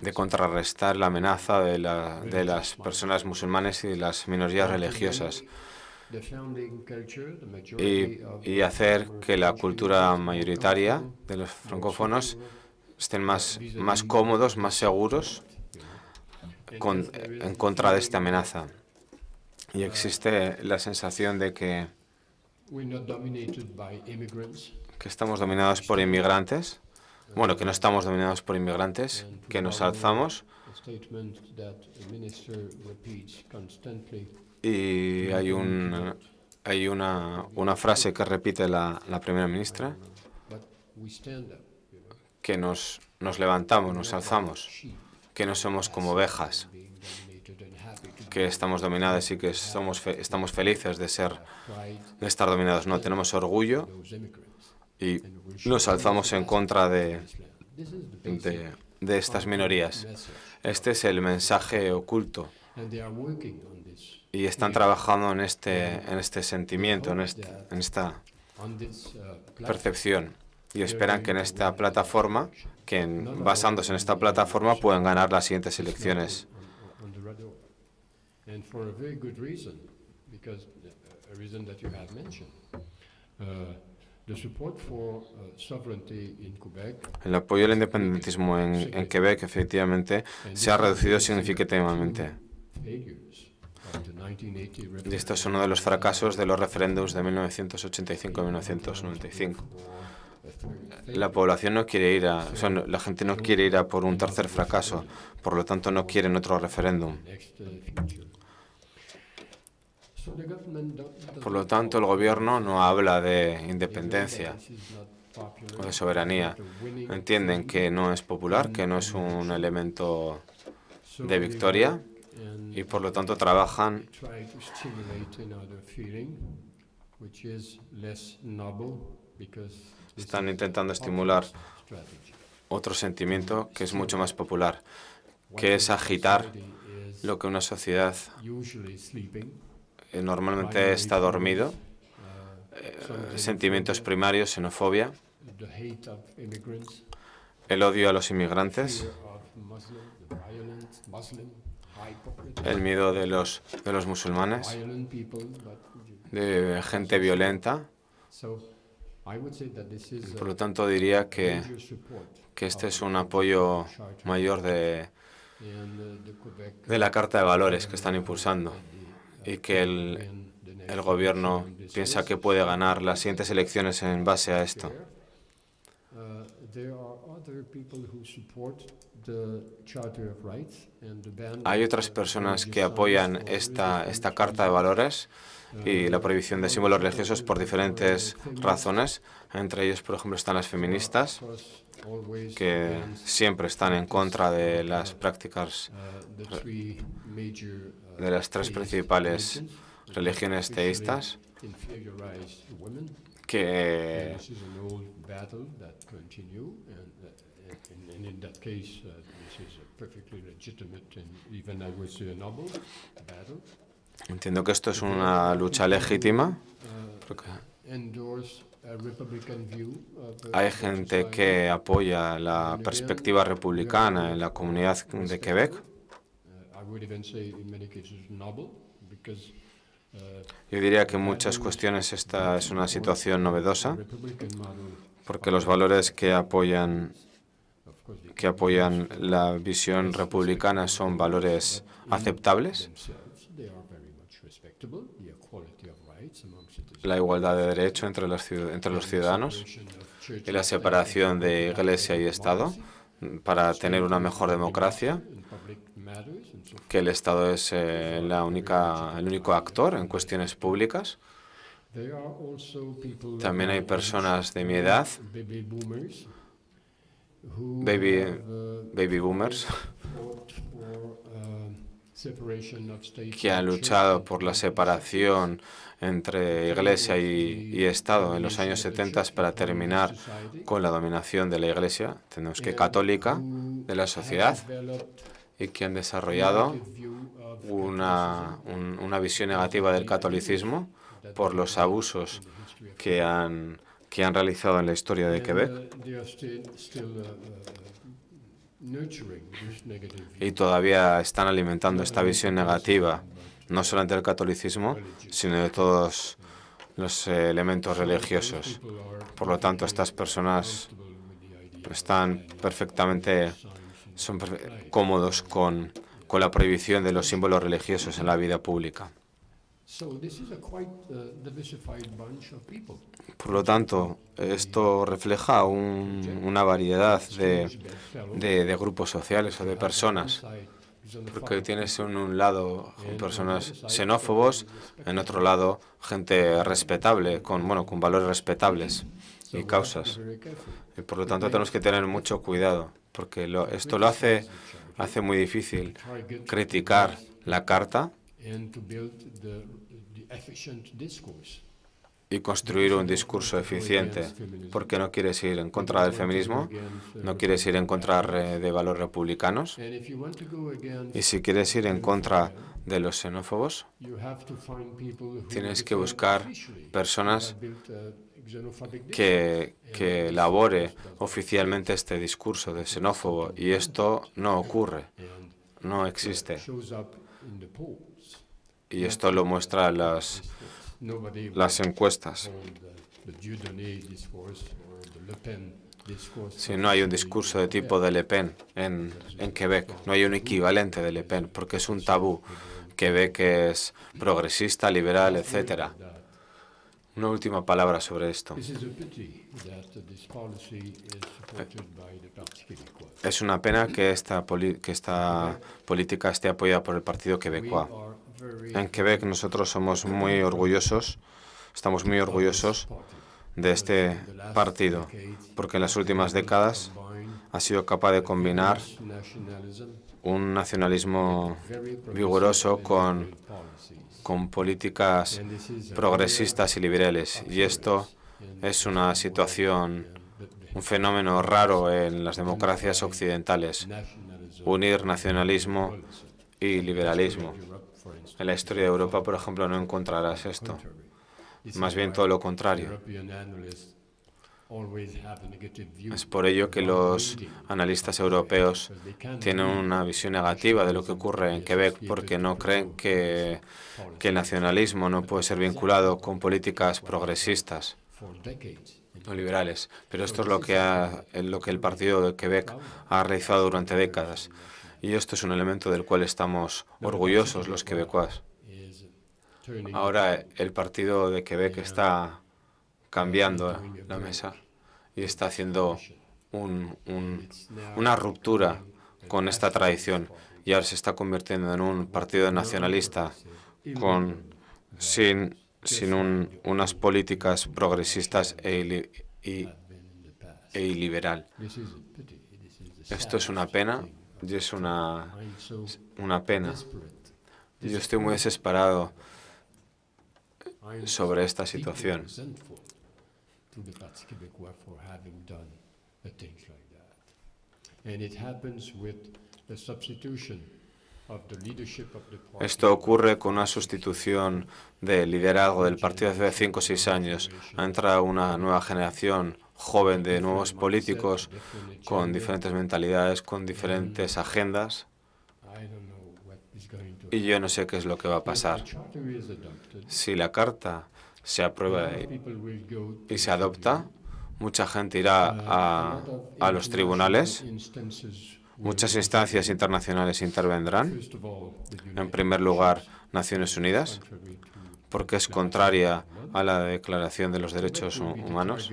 de contrarrestar la amenaza de, las personas musulmanes y de las minorías religiosas. Y, hacer que la cultura mayoritaria de los francófonos estén más, más cómodos, más seguros en contra de esta amenaza y existe la sensación de que, que estamos dominados por inmigrantes, bueno, que no estamos dominados por inmigrantes, que nos alzamos. Y hay, un, hay una, frase que repite la, la primera ministra, que nos, nos levantamos, nos alzamos, que no somos como ovejas que estamos dominados y que somos estamos felices de, ser, de estar dominados. No, tenemos orgullo y nos alzamos en contra de, de, estas minorías. Este es el mensaje oculto y están trabajando en este, en este sentimiento, en, en esta uh, percepción y esperan que en esta plataforma, que basándose en esta plataforma puedan ganar las siguientes elecciones and for a very good reason, because uh, a reason that you el apoyo al independentismo en, en Quebec efectivamente se ha reducido significativamente. Y esto es uno de los fracasos de los referéndums de 1985 y 1995. La población no quiere ir a, la gente no quiere ir a por un tercer fracaso, por lo tanto no quieren otro referéndum. Uh, por lo tanto, el gobierno no habla de independencia o de soberanía. Entienden que no es popular, que no es un elemento de victoria y por lo tanto trabajan están intentando estimular otro sentimiento que es mucho más popular, que es agitar lo que una sociedad eh, normalmente está dormido, ah, eh, sentimientos primarios, xenofobia, el odio a los inmigrantes, el miedo de los, musulmanes, de gente violenta. Por lo tanto, diría que, que este es un apoyo mayor de, uh, de la Carta de Valores que están impulsando. Uh, y que el, gobierno piensa que puede ganar las siguientes elecciones en base a esto. Uh, Hay otras personas que apoyan esta, esta Carta de Valores y la prohibición de símbolos religiosos por diferentes razones. Entre ellos, por ejemplo, están las feministas, que siempre están en contra de las prácticas uh, de las tres principales religiones teístas que Entiendo que esto es una lucha legítima. Hay gente que apoya la perspectiva republicana en la comunidad de Quebec. Yo diría que en muchas cuestiones esta es una situación novedosa, porque los valores que apoyan que apoyan la visión republicana son valores aceptables. La igualdad de derecho entre los, entre los ciudadanos y la separación de iglesia y Estado para tener una mejor democracia que el Estado es eh, la única, el único actor en cuestiones públicas. También hay personas de mi edad, baby, baby boomers, que han luchado por la separación entre Iglesia y, y, Estado en los años 70 para terminar con la dominación de la Iglesia, tenemos que católica, de la sociedad, y que han desarrollado una, visión negativa del catolicismo por los abusos que han, que han realizado en la historia de Quebec. Y todavía están alimentando esta visión negativa, no solamente del catolicismo, sino de todos los eh, elementos religiosos. Por lo tanto, estas personas están perfectamente son cómodos con, con la prohibición de los símbolos religiosos en la vida pública. Uh, por lo tanto, esto refleja una variedad de, de, grupos sociales o de personas, porque tienes en un lado personas xenófobos, en otro lado gente respetable, con, bueno, con valores respetables y causas. Y por lo tanto tenemos que tener mucho cuidado porque esto lo hace, hace muy difícil criticar la carta y construir un discurso eficiente, porque no quieres ir en contra del feminismo, no quieres ir en contra eh, de valores republicanos, y si quieres ir en contra de los xenófobos, tienes que buscar personas que, elabore oficialmente este discurso de xenófobo y esto no ocurre, no existe. Y esto lo muestran las, encuestas. Si no hay un discurso de tipo de Le Pen en, en, Quebec, no hay un equivalente de Le Pen, porque es un tabú. Quebec es progresista, liberal, etcétera. Una última palabra sobre esto. Es una pena que esta, que esta política esté apoyada por el Partido Quebecois. En Quebec nosotros somos muy orgullosos, estamos muy orgullosos de este partido, porque en las últimas décadas ha sido capaz de combinar un nacionalismo vigoroso con con políticas progresistas y liberales. Y esto es una situación, un fenómeno raro en las democracias occidentales, unir nacionalismo y liberalismo. En la historia de Europa, por ejemplo, no encontrarás esto. Más bien todo lo contrario. Es por ello que los analistas europeos tienen una visión negativa de lo que ocurre en Quebec, porque no creen que, el nacionalismo no puede ser vinculado con políticas progresistas o liberales. Pero esto es lo que, lo que el Partido de Quebec ha realizado durante décadas. Y esto es un elemento del cual estamos orgullosos los quebecuas. Ahora el Partido de Quebec está cambiando la mesa y está haciendo un, una ruptura con esta tradición y ahora se está convirtiendo en un partido nacionalista con, sin, sin unas políticas progresistas e, y, e liberal. Esto es una pena y es una, una pena. Yo estoy muy desesperado sobre esta situación. Esto ocurre con una sustitución de liderazgo del partido hace 5 o 6 años. entra una nueva generación joven de nuevos políticos con diferentes mentalidades, con diferentes agendas. Y yo no sé qué es lo que va a pasar. Si la carta se aprueba y se adopta, mucha gente irá a, los tribunales, muchas instancias internacionales intervendrán, en primer lugar Naciones Unidas, porque es contraria a la Declaración de los Derechos Humanos.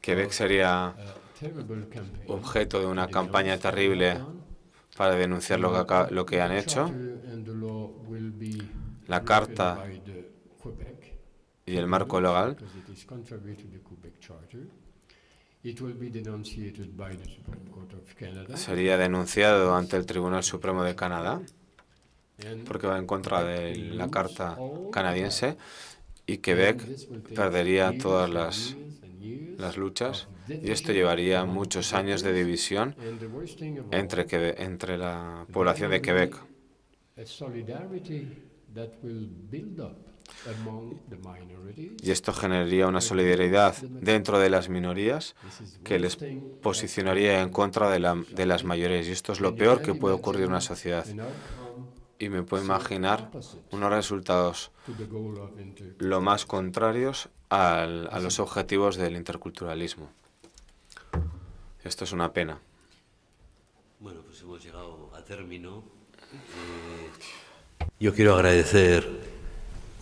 Quebec sería objeto de una campaña terrible para denunciar lo que, lo que han hecho. La carta y el marco legal, sería denunciado ante el Tribunal Supremo de Canadá porque va en contra de la Carta canadiense y Quebec perdería todas las, luchas y esto llevaría muchos años de división entre, entre la población de Quebec. Y esto generaría una solidaridad dentro de las minorías que les posicionaría en contra de, las mayores Y esto es lo peor que puede ocurrir en una sociedad. Y me puedo imaginar unos resultados lo más contrarios a los objetivos del interculturalismo. Esto es una pena. Bueno, pues hemos llegado a término. Eh, yo quiero agradecer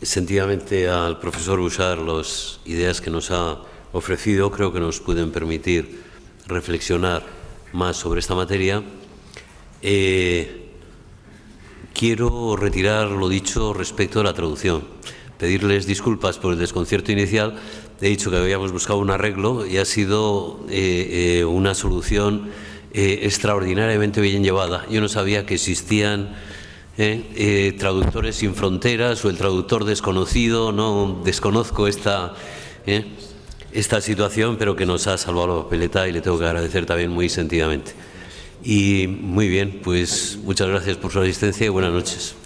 Sentidamente al profesor Bouchard, las ideas que nos ha ofrecido creo que nos pueden permitir reflexionar más sobre esta materia. Eh, quiero retirar lo dicho respecto a la traducción. Pedirles disculpas por el desconcierto inicial. He dicho que habíamos buscado un arreglo y ha sido eh, eh, una solución extraordinariamente bien llevada. Yo no sabía que existían ¿eh? eh, Traductores sin Fronteras o el traductor desconocido, no desconozco esta, ¿eh? esta situación, pero que nos ha salvado la peleta y le tengo que agradecer también muy sentidamente. Y muy bien, pues muchas gracias por su asistencia y buenas noches.